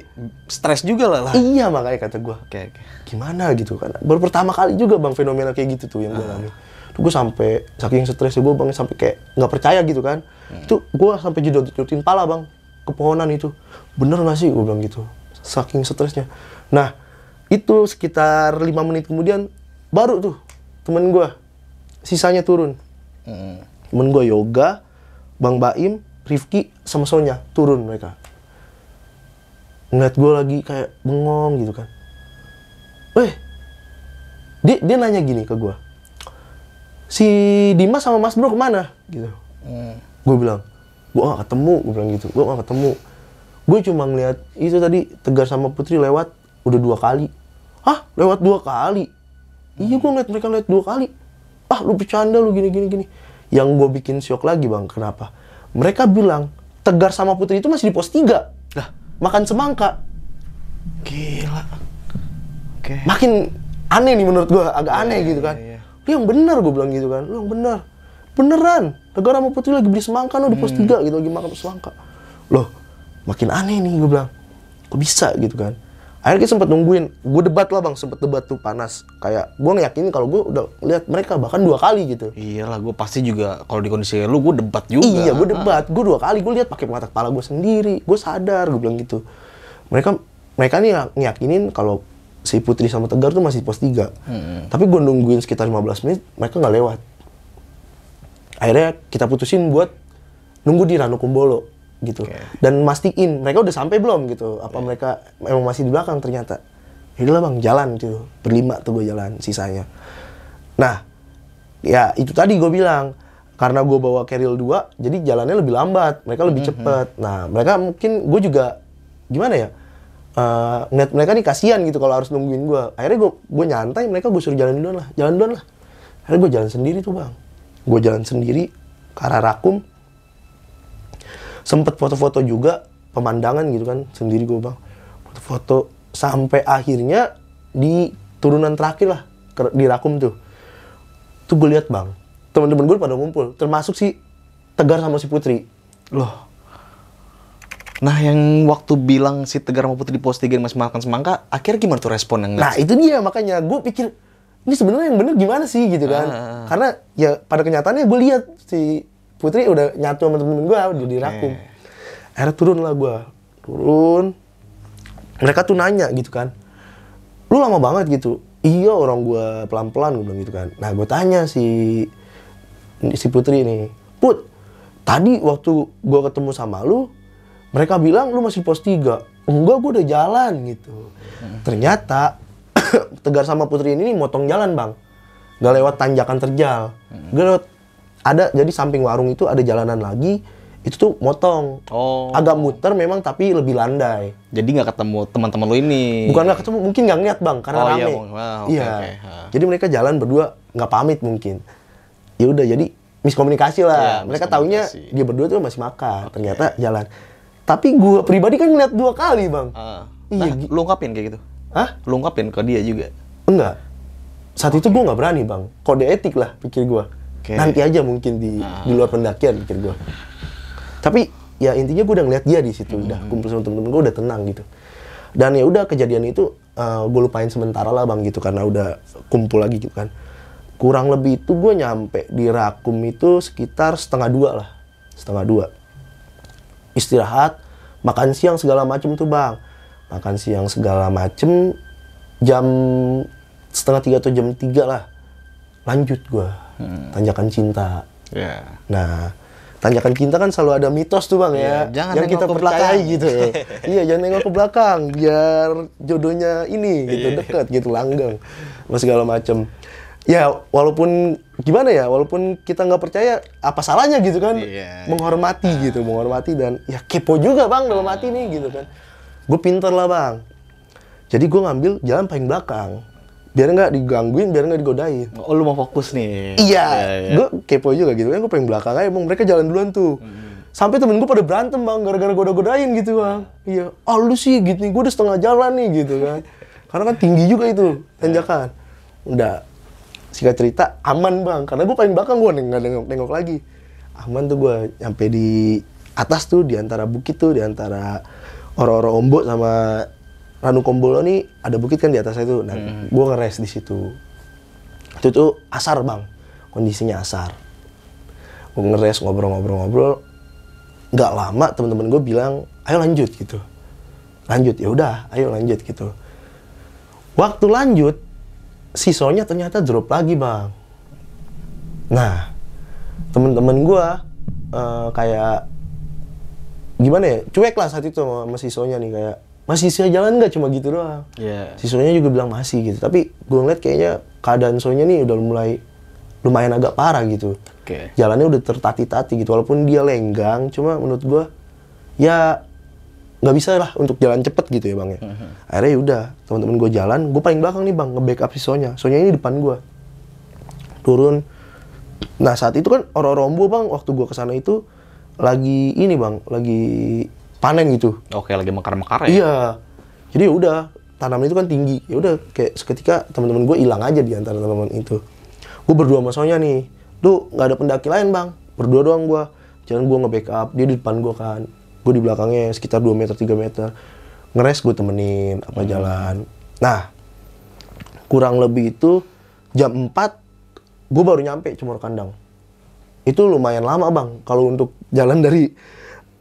stres juga lah, lah. Iya makanya kata gue. Okay, okay. Gimana gitu kan? Baru pertama kali juga bang fenomena kayak gitu tuh yang gue ah. alami. Tuh gue sampai saking stresnya gue bang sampai kayak nggak percaya gitu kan? Hmm. Itu gue sampai jedot-jedotin pala bang ke pohonan itu. Bener gak sih gue bilang gitu? Saking stresnya. Nah itu sekitar lima menit kemudian baru tuh temen gue sisanya turun. Hmm. Temen gue yoga, Bang Baim, Rifki sama Sonya turun mereka ngeliat gue lagi kayak bengong gitu kan eh dia, dia nanya gini ke gue si Dimas sama Mas Bro kemana gitu hmm. gue bilang gue gak ketemu gue bilang gitu gue gak ketemu gue cuma ngeliat itu tadi Tegar sama Putri lewat udah dua kali Hah? lewat dua kali hmm. iya gue ngeliat mereka lewat dua kali ah lu bercanda lu gini gini gini yang gue bikin syok lagi bang kenapa mereka bilang Tegar sama Putri itu masih di pos 3. Lah, makan semangka. Gila. Oke. Okay. Makin aneh nih menurut gua, agak yeah, aneh yeah, gitu iya, kan. Yeah, Lu yang bener gua bilang gitu kan. Lu yang bener. Beneran. Tegar sama Putri lagi beli semangka lo di pos hmm. 3 gitu lagi makan semangka. Loh, makin aneh nih gua bilang. Kok bisa gitu kan? akhirnya gue sempet nungguin gue debat lah bang sempet debat tuh panas kayak gue ngeyakinin kalau gue udah lihat mereka bahkan dua kali gitu Iya lah, gue pasti juga kalau di kondisi lu gue debat juga iya gue ah. debat gue dua kali gue lihat pakai mata kepala gue sendiri gue sadar gue bilang gitu mereka mereka nih ngeyakinin kalau si Putri sama Tegar tuh masih pos tiga, hmm. tapi gue nungguin sekitar 15 menit mereka nggak lewat akhirnya kita putusin buat nunggu di Ranu Kumbolo gitu okay. dan mastiin mereka udah sampai belum gitu apa yeah. mereka emang masih di belakang ternyata yaudah bang jalan tuh berlima tuh gue jalan sisanya nah ya itu tadi gue bilang karena gue bawa keril dua jadi jalannya lebih lambat mereka lebih mm -hmm. cepet nah mereka mungkin gue juga gimana ya uh, mereka nih kasihan gitu kalau harus nungguin gue akhirnya gue gue nyantai mereka gue suruh jalan duluan lah jalan duluan lah akhirnya gue jalan sendiri tuh bang gue jalan sendiri ke arah rakum sempet foto-foto juga pemandangan gitu kan sendiri gue bang foto-foto sampai akhirnya di turunan terakhir lah di Rakum tuh tuh gue lihat bang teman-teman gue pada ngumpul termasuk si Tegar sama si Putri loh Nah, yang waktu bilang si Tegar sama Putri postingan masih makan semangka, akhirnya gimana tuh respon yang Nah, itu dia makanya gue pikir ini sebenarnya yang bener gimana sih gitu kan. Ah. ah, ah. Karena ya pada kenyataannya gue lihat si Putri udah nyatu sama temen-temen gue di, okay. Rakum. Akhirnya turun lah gue. Turun. Mereka tuh nanya gitu kan. Lu lama banget gitu. Iya orang gue pelan-pelan gue gitu kan. Nah gue tanya si si Putri ini, Put, tadi waktu gue ketemu sama lu, mereka bilang lu masih pos tiga. Enggak, gue udah jalan gitu. Hmm. Ternyata Tegar sama Putri ini nih motong jalan bang. Gak lewat tanjakan terjal. Hmm. Gak lewat ada jadi samping warung itu ada jalanan lagi itu tuh motong oh. agak muter memang tapi lebih landai jadi nggak ketemu teman-teman lo ini bukan nggak ketemu mungkin nggak ngeliat bang karena oh, iya, rame ah, iya, Wow, okay, ah. iya. Okay, jadi mereka jalan berdua nggak pamit mungkin ya udah jadi miskomunikasi lah yeah, mereka taunya dia berdua tuh masih makan okay. ternyata jalan tapi gue pribadi kan ngeliat dua kali bang uh, iya nah, lo ngapain kayak gitu Ah lu ngapain ke dia juga enggak saat okay. itu gue nggak berani bang kode etik lah pikir gue. Okay. Nanti aja mungkin di di ah. luar pendakian pikir gue. Tapi ya intinya gue udah ngeliat dia di situ, mm-hmm. udah hmm. kumpul sama temen-temen gue udah tenang gitu. Dan ya udah kejadian itu uh, eh, gue lupain sementara lah bang gitu karena udah kumpul lagi gitu kan. Kurang lebih itu gue nyampe di Rakum itu sekitar setengah dua lah, setengah dua. Istirahat, makan siang segala macem tuh bang. Makan siang segala macem jam setengah tiga atau jam tiga lah lanjut gue hmm. tanjakan cinta. Yeah. Nah, tanjakan cinta kan selalu ada mitos tuh bang yeah, ya, jangan yang kita percayai gitu. iya, jangan nengok ke belakang, biar jodohnya ini gitu yeah. deket gitu langgeng, mas segala macem. Ya, walaupun gimana ya, walaupun kita nggak percaya, apa salahnya gitu kan? Yeah. Menghormati yeah. gitu, menghormati dan ya kepo juga bang dalam ah. hati nih gitu kan. Gue pinter lah bang. Jadi gue ngambil jalan paling belakang biar nggak digangguin, biar nggak digodain. Oh, lu mau fokus nih. Iya. yeah, yeah. Gue kepo juga gitu kan, gue pengen belakang aja, emang mereka jalan duluan tuh. Hmm. Sampai temen gue pada berantem bang, gara-gara goda-godain gitu bang. Iya, ah lu sih gitu nih, gue udah setengah jalan nih gitu kan. Karena kan tinggi juga itu, iya. tanjakan. Udah, singkat cerita aman bang, karena gue paling belakang gue nggak nengok, nengok lagi. Aman tuh gue nyampe di atas tuh, di antara bukit tuh, di antara orang orang ombok sama Ranu Kombolo nih ada bukit kan di atas itu. Nah, hmm. gue ngeres di situ. Itu tuh asar bang, kondisinya asar. Gue ngeres ngobrol-ngobrol-ngobrol. Nggak lama teman-teman gue bilang, ayo lanjut gitu. Lanjut ya udah, ayo lanjut gitu. Waktu lanjut, sisonya ternyata drop lagi bang. Nah, teman-teman gue uh, kayak gimana ya cuek lah saat itu sama, sama sisonya nih kayak masih sisa jalan nggak cuma gitu doang yeah. si juga bilang masih gitu tapi gue ngeliat kayaknya keadaan Sonya nih udah mulai lumayan agak parah gitu okay. jalannya udah tertati-tati gitu walaupun dia lenggang cuma menurut gue ya nggak bisa lah untuk jalan cepet gitu ya bang ya uh-huh. akhirnya yaudah teman-teman gue jalan gue paling belakang nih bang nge-backup si Sonya Sonya ini depan gue turun nah saat itu kan orang orang bang waktu gue kesana itu lagi ini bang lagi panen gitu. Oke, lagi mekar-mekar ya? Iya. Jadi ya udah tanaman itu kan tinggi. Ya udah kayak seketika teman-teman gue hilang aja di antara teman-teman itu. Gue berdua sama Sonya nih. Tuh nggak ada pendaki lain, Bang. Berdua doang gue. Jalan gue nge-backup, dia di depan gue kan. Gue di belakangnya sekitar 2 meter, 3 meter. Ngeres gue temenin apa hmm. jalan. Nah, kurang lebih itu jam 4 gue baru nyampe cemur Kandang. Itu lumayan lama, Bang. Kalau untuk jalan dari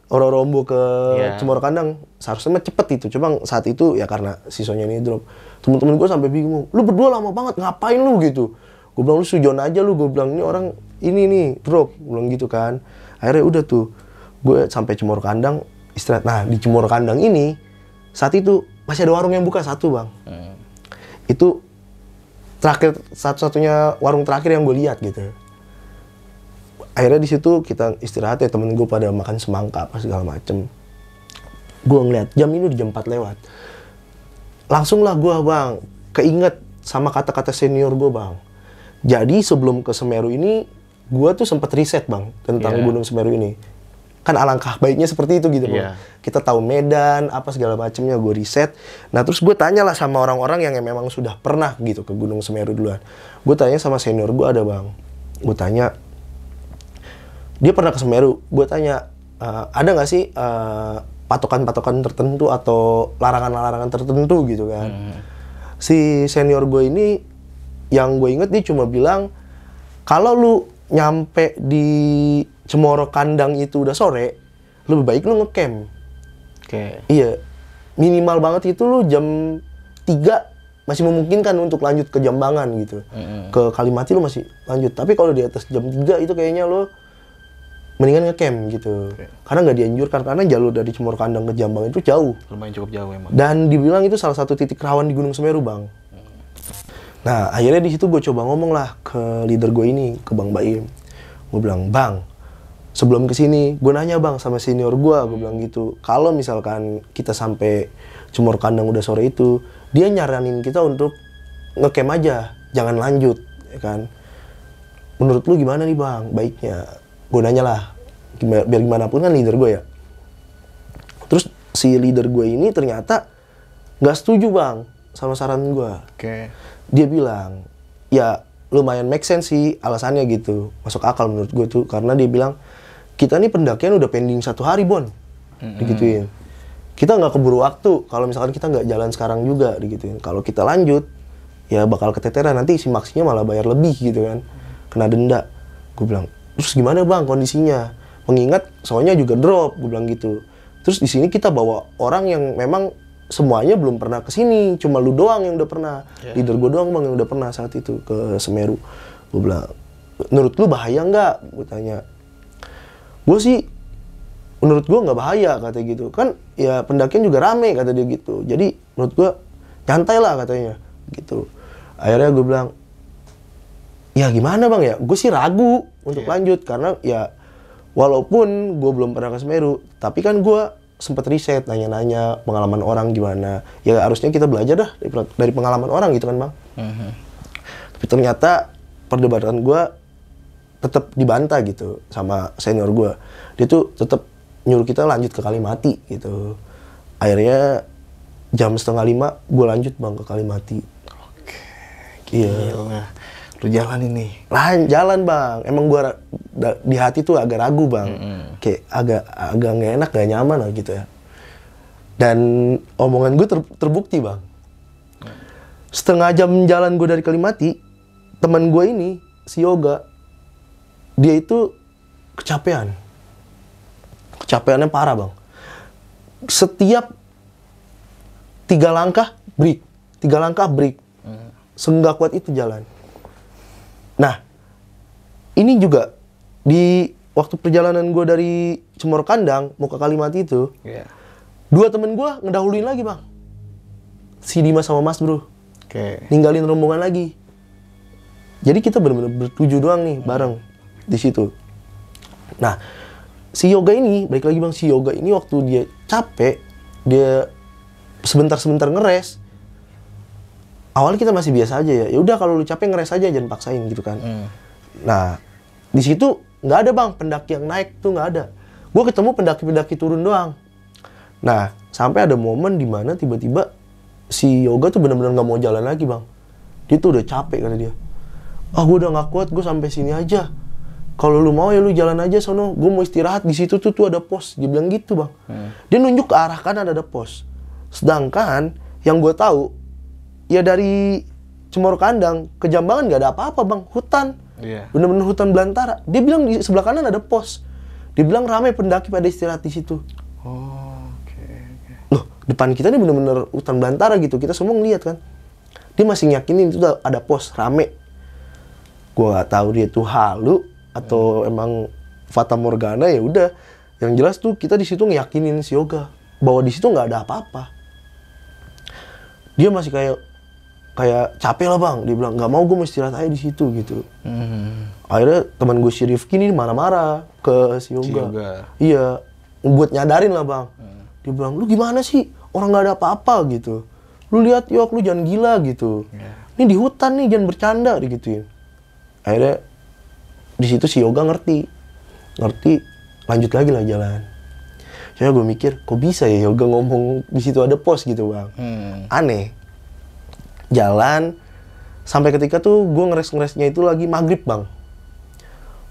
Ororombo ke yeah. Cemoro Kandang seharusnya mah cepet itu cuma saat itu ya karena siswanya ini drop temen-temen gue sampai bingung lu berdua lama banget ngapain lu gitu gue bilang lu sujon aja lu gue bilang ini orang ini nih drop bilang gitu kan akhirnya udah tuh gue sampai Cemoro Kandang istirahat nah di Cemoro Kandang ini saat itu masih ada warung yang buka satu bang mm. itu terakhir satu-satunya warung terakhir yang gue lihat gitu akhirnya di situ kita istirahat ya temen gue pada makan semangka apa segala macem gue ngeliat jam ini udah jam 4 lewat langsung lah gue bang keinget sama kata-kata senior gue bang jadi sebelum ke Semeru ini gue tuh sempat riset bang tentang yeah. Gunung Semeru ini kan alangkah baiknya seperti itu gitu yeah. Bang. Iya. kita tahu medan apa segala macemnya. gue riset nah terus gue tanya lah sama orang-orang yang memang sudah pernah gitu ke Gunung Semeru duluan gue tanya sama senior gue ada bang gue tanya dia pernah ke Semeru gue tanya uh, ada nggak sih uh, patokan-patokan tertentu atau larangan-larangan tertentu gitu kan hmm. si senior gue ini yang gue inget dia cuma bilang kalau lu nyampe di Cemoro kandang itu udah sore lebih baik lu ngecamp oke okay. iya minimal banget itu lu jam tiga masih memungkinkan untuk lanjut ke Jambangan gitu mm -hmm. ke Kalimati lu masih lanjut tapi kalau di atas jam tiga itu kayaknya lu lo mendingan ngecamp gitu. Okay. Karena nggak dianjurkan karena jalur dari Cemur Kandang ke Jambang itu jauh. Lumayan cukup jauh emang. Dan dibilang itu salah satu titik rawan di Gunung Semeru bang. Nah akhirnya di situ gue coba ngomong lah ke leader gue ini ke Bang Baim. Gue bilang Bang sebelum kesini gue nanya bang sama senior gue gue hmm. bilang gitu kalau misalkan kita sampai cemur Kandang udah sore itu dia nyaranin kita untuk ngecamp aja jangan lanjut ya kan menurut lu gimana nih bang baiknya gue nanya lah biar gimana pun kan leader gue ya terus si leader gue ini ternyata nggak setuju bang sama saran gue okay. dia bilang ya lumayan make sense sih alasannya gitu masuk akal menurut gue tuh karena dia bilang kita nih pendakian udah pending satu hari bon mm-hmm. kita nggak keburu waktu kalau misalkan kita nggak jalan sekarang juga digituin kalau kita lanjut ya bakal keteteran nanti si maksinya malah bayar lebih gitu kan kena denda gue bilang terus gimana bang kondisinya mengingat soalnya juga drop gue bilang gitu terus di sini kita bawa orang yang memang semuanya belum pernah ke sini cuma lu doang yang udah pernah yeah. leader gue doang bang yang udah pernah saat itu ke Semeru gue bilang menurut lu bahaya nggak gue tanya gue sih menurut gue nggak bahaya kata gitu kan ya pendakian juga rame kata dia gitu jadi menurut gue nyantai lah katanya gitu akhirnya gue bilang ya gimana bang ya gue sih ragu untuk yeah. lanjut karena ya walaupun gue belum pernah ke Semeru tapi kan gue sempat riset nanya-nanya pengalaman orang gimana ya harusnya kita belajar dah dari, pengalaman orang gitu kan bang mm-hmm. tapi ternyata perdebatan gue tetap dibantah gitu sama senior gue dia tuh tetap nyuruh kita lanjut ke Kalimati gitu akhirnya jam setengah lima gue lanjut bang ke Kalimati oke okay, iya. gila. iya lu jalan ini lain jalan bang emang gua di hati tuh agak ragu bang mm -hmm. kayak agak agak nggak enak nggak nyaman lah gitu ya dan omongan gue ter, terbukti bang setengah jam jalan gue dari Kalimati teman gue ini si Yoga dia itu kecapean kecapeannya parah bang setiap tiga langkah break tiga langkah break hmm. senggak kuat itu jalan Nah, ini juga di waktu perjalanan gue dari Cemoro Kandang mau ke Kalimati itu, yeah. dua temen gue ngedahuluin lagi bang, si Dimas sama Mas Bro, okay. ninggalin rombongan lagi. Jadi kita bener-bener bertujuh doang nih hmm. bareng di situ. Nah, si yoga ini, balik lagi bang, si yoga ini waktu dia capek, dia sebentar-sebentar ngeres, awalnya kita masih biasa aja ya ya udah kalau lu capek ngeres aja jangan paksain gitu kan hmm. nah di situ nggak ada bang pendaki yang naik tuh nggak ada gue ketemu pendaki-pendaki turun doang nah sampai ada momen dimana tiba-tiba si yoga tuh benar-benar nggak mau jalan lagi bang dia tuh udah capek karena dia ah oh, gue udah nggak kuat gue sampai sini aja kalau lu mau ya lu jalan aja sono gue mau istirahat di situ tuh tuh ada pos dia bilang gitu bang hmm. dia nunjuk ke arah kanan ada pos sedangkan yang gue tahu ya dari Cemoro Kandang ke Jambangan nggak ada apa-apa bang, hutan. Yeah. Bener-bener hutan belantara. Dia bilang di sebelah kanan ada pos. Dia bilang ramai pendaki pada istirahat di situ. Oh, oke. Okay, Loh, depan kita ini bener-bener hutan belantara gitu. Kita semua ngeliat kan. Dia masih yakinin itu ada pos rame. Gua nggak tahu dia tuh halu atau yeah. Hmm. emang fata morgana ya udah. Yang jelas tuh kita di situ ngiyakinin si Yoga bahwa di situ nggak ada apa-apa. Dia masih kayak kayak capek lah bang dia bilang nggak mau gue mau istirahat aja di situ gitu hmm. akhirnya teman gue si Rifki ini marah-marah ke si yoga, iya buat nyadarin lah bang hmm. dia bilang lu gimana sih orang nggak ada apa-apa gitu lu lihat yok lu jangan gila gitu yeah. ini di hutan nih jangan bercanda digituin akhirnya di situ si yoga ngerti ngerti lanjut lagi lah jalan saya gue mikir kok bisa ya yoga ngomong di situ ada pos gitu bang hmm. aneh jalan sampai ketika tuh gue ngeres ngeresnya itu lagi maghrib bang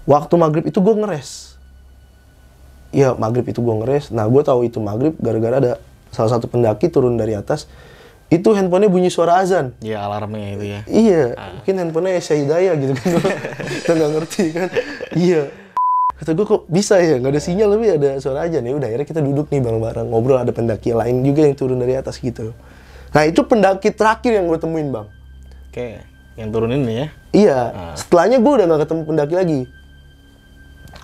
waktu maghrib itu gue ngeres ya maghrib itu gue ngeres nah gue tahu itu maghrib gara-gara ada salah satu pendaki turun dari atas itu handphonenya bunyi suara azan. Iya alarmnya itu ya. Iya, ah. mungkin handphonenya Esya gitu kan. Kita nggak ngerti kan. iya. Kata gue kok bisa ya, nggak ada sinyal lebih ada suara azan. Ya udah akhirnya kita duduk nih bareng-bareng, ngobrol ada pendaki lain juga yang turun dari atas gitu. Nah itu pendaki terakhir yang gue temuin bang. Oke, yang turunin ini ya? Iya. Nah. Setelahnya gue udah gak ketemu pendaki lagi.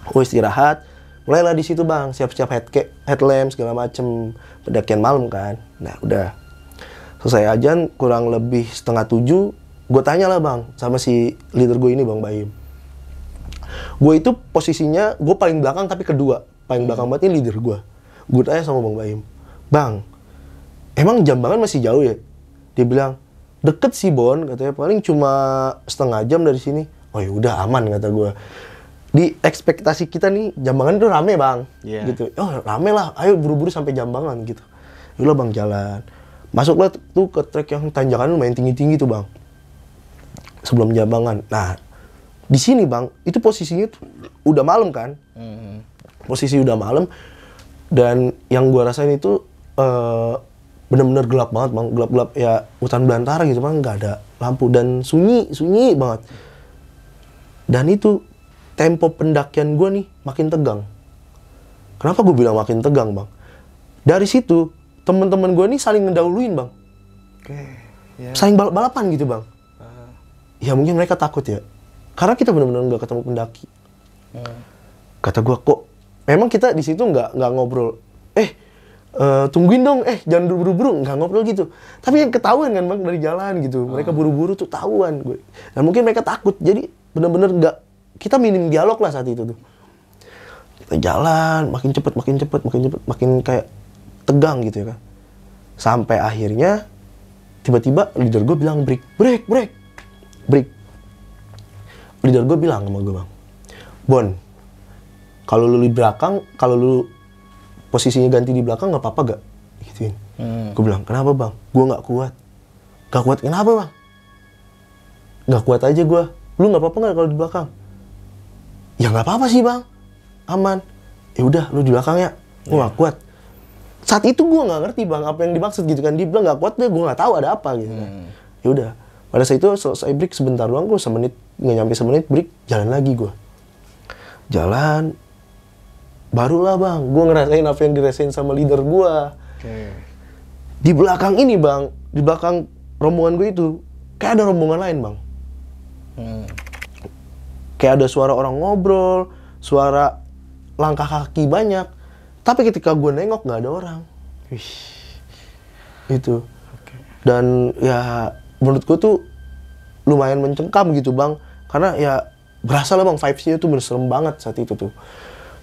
Gue istirahat, mulailah di situ bang, siap-siap head headlamp segala macem pendakian malam kan. Nah udah selesai aja kurang lebih setengah tujuh, gue tanya lah bang sama si leader gue ini bang Bayim, Gue itu posisinya gue paling belakang tapi kedua, paling belakang banget ini leader gue. Gue tanya sama bang Bayim, bang emang Jambangan masih jauh ya? Dia bilang, deket sih Bon, katanya paling cuma setengah jam dari sini. Oh ya udah aman kata gue. Di ekspektasi kita nih Jambangan itu rame bang, yeah. gitu. Oh rame lah, ayo buru-buru sampai Jambangan gitu. Yaudah bang jalan. Masuklah tuh ke trek yang tanjakan lumayan tinggi-tinggi tuh bang. Sebelum Jambangan. Nah di sini bang, itu posisinya tuh udah malam kan? Mm Posisi udah malam dan yang gue rasain itu uh, bener-bener gelap banget bang gelap-gelap ya hutan belantara gitu bang nggak ada lampu dan sunyi sunyi banget dan itu tempo pendakian gue nih makin tegang kenapa gue bilang makin tegang bang dari situ teman-teman gue nih saling ngedahuluin bang Oke, ya. saling bal balapan gitu bang uh. ya mungkin mereka takut ya karena kita benar-benar nggak ketemu pendaki uh. kata gue kok memang kita di situ nggak nggak ngobrol eh Eh, tungguin dong, eh jangan buru-buru, nggak ngobrol gitu. Tapi yang ketahuan kan bang dari jalan gitu, mereka ah. buru-buru tuh tahuan. Gue. Dan mungkin mereka takut, jadi bener-bener nggak kita minim dialog lah saat itu tuh. Kita jalan, makin cepet, makin cepet, makin cepet, makin kayak tegang gitu ya kan. Sampai akhirnya tiba-tiba leader gue bilang break, break, break, break. Leader gue bilang sama gue bang, Bon, kalau lu di belakang, kalau lu posisinya ganti di belakang nggak apa-apa gak? Gituin. Hmm. Gue bilang, kenapa bang? Gue nggak kuat. Gak kuat kenapa bang? Gak kuat aja gue. Lu nggak apa-apa gak kalau di belakang? Ya nggak apa-apa sih bang. Aman. Ya udah, lu di belakang ya. Gue yeah. gak iya. kuat. Saat itu gue nggak ngerti bang apa yang dimaksud gitu kan. Dia bilang gak kuat deh, gue nggak tahu ada apa gitu kan. Hmm. Ya udah. Pada saat itu selesai break sebentar doang, gue semenit, nggak nyampe semenit break, jalan lagi gue. Jalan, barulah bang gue ngerasain apa yang dirasain sama leader gue di belakang ini bang di belakang rombongan gue itu kayak ada rombongan lain bang hmm. kayak ada suara orang ngobrol suara langkah kaki banyak tapi ketika gue nengok nggak ada orang Wih. itu okay. dan ya menurut gue tuh lumayan mencengkam gitu bang karena ya berasa lah bang vibes-nya tuh bener serem banget saat itu tuh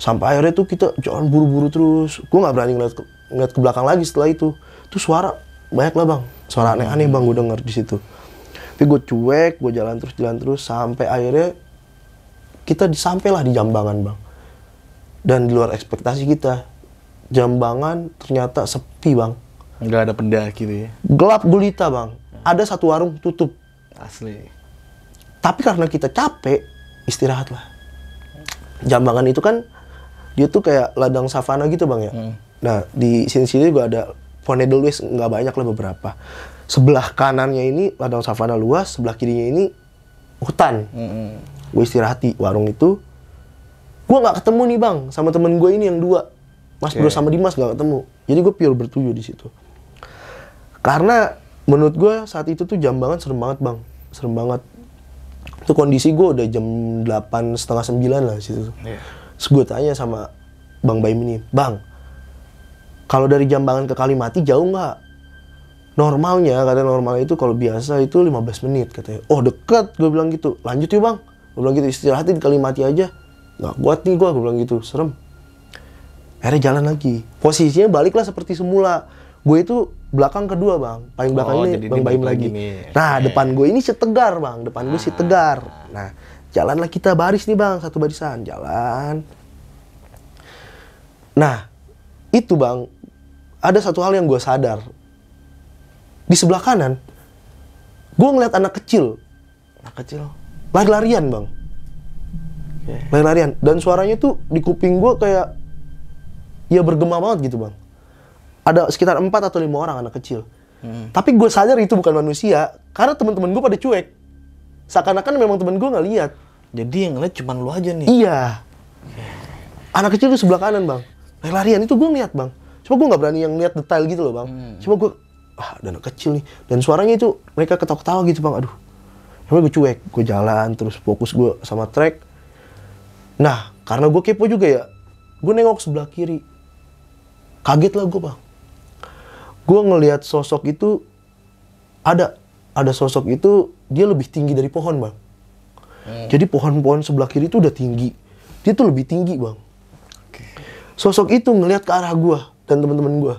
sampai akhirnya tuh kita jalan buru-buru terus gue nggak berani ngeliat ke, ngeliat ke belakang lagi setelah itu tuh suara banyak lah bang suara hmm. aneh-aneh bang gue denger di situ tapi gue cuek gue jalan terus jalan terus sampai akhirnya kita disampailah di jambangan bang dan di luar ekspektasi kita jambangan ternyata sepi bang nggak ada pendaki gitu ya gelap gulita bang ada satu warung tutup asli tapi karena kita capek istirahatlah jambangan itu kan dia tuh kayak ladang savana gitu bang ya. Hmm. Nah di sini-sini juga ada pohon edelweiss nggak banyak lah beberapa. Sebelah kanannya ini ladang savana luas, sebelah kirinya ini hutan. Hmm. Gue istirahat di warung itu. Gue nggak ketemu nih bang sama temen gue ini yang dua. Mas okay. Bro sama Dimas nggak ketemu. Jadi gue pure bertuju di situ. Karena menurut gue saat itu tuh jam banget serem banget bang. Serem banget itu kondisi gue udah jam delapan setengah sembilan lah situ yeah. Terus gue tanya sama Bang Baim ini, Bang, kalau dari Jambangan ke Kalimati jauh nggak? Normalnya, kata normal itu kalau biasa itu 15 menit katanya. Oh deket, gue bilang gitu. Lanjut yuk bang. Gue bilang gitu, istirahatin di Kalimati aja. Nggak kuat nih gue, gue bilang gitu. Serem. Akhirnya jalan lagi. Posisinya baliklah seperti semula. Gue itu belakang kedua bang. Paling belakang oh, ini Bang Baim lagi. Nih. Nah, depan gue ini si Tegar bang. Depan ah. gue si Tegar. Nah, jalanlah kita baris nih bang satu barisan jalan nah itu bang ada satu hal yang gue sadar di sebelah kanan gue ngeliat anak kecil anak kecil lari-larian bang okay. lari-larian dan suaranya tuh di kuping gue kayak ya bergema banget gitu bang ada sekitar empat atau lima orang anak kecil hmm. tapi gue sadar itu bukan manusia karena teman-teman gue pada cuek seakan-akan memang temen gue nggak lihat jadi yang ngeliat cuma lu aja nih iya anak kecil di sebelah kanan bang lari-larian itu gue ngeliat bang cuma gue nggak berani yang ngeliat detail gitu loh bang hmm. cuma gue ah dan anak kecil nih dan suaranya itu mereka ketawa-ketawa gitu bang aduh cuma gue cuek gue jalan terus fokus gue sama trek nah karena gue kepo juga ya gue nengok sebelah kiri kaget lah gue bang gue ngelihat sosok itu ada ada sosok itu dia lebih tinggi dari pohon bang. Hmm. Jadi pohon-pohon sebelah kiri itu udah tinggi, dia tuh lebih tinggi bang. Okay. Sosok itu ngelihat ke arah gua dan teman-teman gua.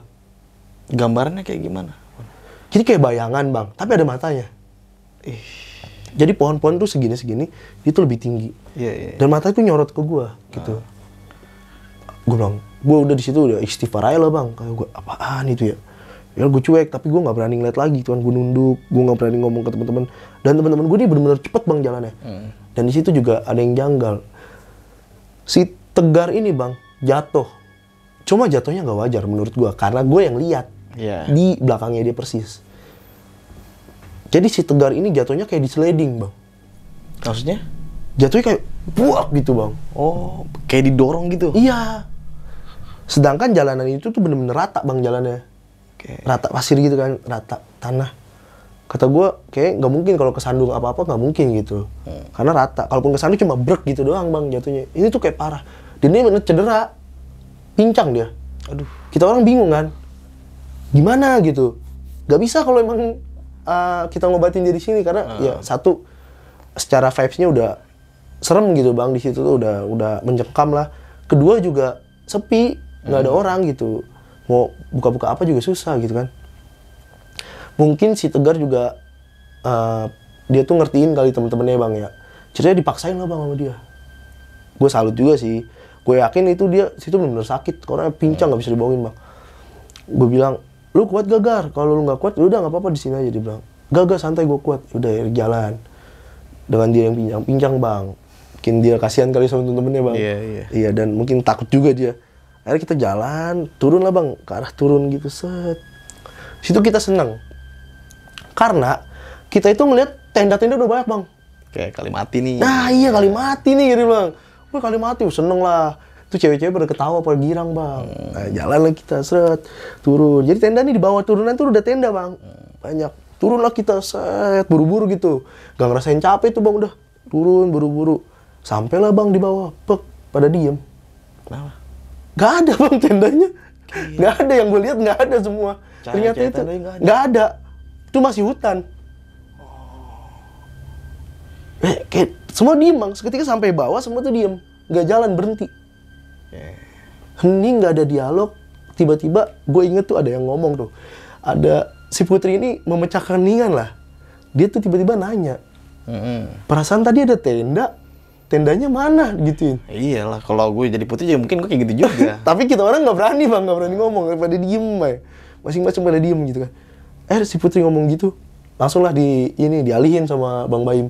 Gambarnya kayak gimana? Jadi kayak bayangan bang, tapi ada matanya. Ih. Jadi pohon-pohon tuh segini-segini, dia tuh lebih tinggi. Yeah, yeah, iya. Dan mata itu nyorot ke gua gitu. Uh. Ah. Gue bilang, gue udah di situ udah istighfar aja lah bang. Kayak gue apaan itu ya? ya gue cuek tapi gue nggak berani ngeliat lagi tuan gue nunduk gue nggak berani ngomong ke teman-teman dan teman-teman gue ini benar-benar cepet bang jalannya hmm. dan di situ juga ada yang janggal si tegar ini bang jatuh cuma jatuhnya nggak wajar menurut gue karena gue yang lihat yeah. di belakangnya dia persis jadi si tegar ini jatuhnya kayak di sliding bang maksudnya jatuhnya kayak buak gitu bang oh kayak didorong gitu iya sedangkan jalanan itu tuh bener-bener rata bang jalannya okay. rata pasir gitu kan rata tanah kata gue kayak nggak mungkin kalau kesandung apa apa nggak mungkin gitu hmm. karena rata kalaupun kesandung cuma brek gitu doang bang jatuhnya ini tuh kayak parah dan dia cedera pincang dia aduh kita orang bingung kan gimana gitu nggak bisa kalau emang uh, kita ngobatin dia di sini karena hmm. ya satu secara vibesnya udah serem gitu bang di situ tuh udah udah mencekam lah kedua juga sepi nggak hmm. ada orang gitu mau buka-buka apa juga susah gitu kan mungkin si tegar juga uh, dia tuh ngertiin kali temen-temennya bang ya ceritanya dipaksain lah bang sama dia gue salut juga sih gue yakin itu dia situ benar-benar sakit karena pincang nggak bisa dibohongin bang gue bilang lu kuat gagar kalau lu nggak kuat lu ya udah nggak apa-apa di sini aja dia bilang gagar santai gue kuat ya udah ya, jalan dengan dia yang pincang pincang bang mungkin dia kasihan kali sama temen-temennya bang iya yeah, iya yeah. iya dan mungkin takut juga dia akhirnya kita jalan turun lah bang ke arah turun gitu set situ kita seneng karena kita itu ngeliat tenda-tenda udah banyak bang kayak mati nih nah iya mati nih gitu bang wah mati seneng lah itu cewek-cewek pada ketawa pada girang bang hmm. nah, jalan lah kita set turun jadi tenda nih di bawah turunan tuh udah tenda bang hmm. banyak turun lah kita set buru-buru gitu gak ngerasain capek tuh bang udah turun buru-buru sampailah bang di bawah pek pada diem kenapa Gak ada bang tendanya. Gila. Gak ada yang gue lihat gak ada semua. Cahaya, Ternyata cahaya itu gak ada. gak ada. Itu masih hutan. Oh. Eh, kayak, semua diem bang. Seketika sampai bawah semua tuh diem. Gak jalan berhenti. Yeah. Hening gak ada dialog. Tiba-tiba gue inget tuh ada yang ngomong tuh. Ada si Putri ini memecahkan ningan lah. Dia tuh tiba-tiba nanya. Mm -hmm. Perasaan tadi ada tenda tendanya mana gituin iyalah kalau gue jadi putih ya mungkin gue kayak gitu juga tapi kita orang nggak berani bang nggak berani ngomong pada diem bay masing-masing pada diem gitu kan eh si putri ngomong gitu langsung lah di ini dialihin sama bang Baim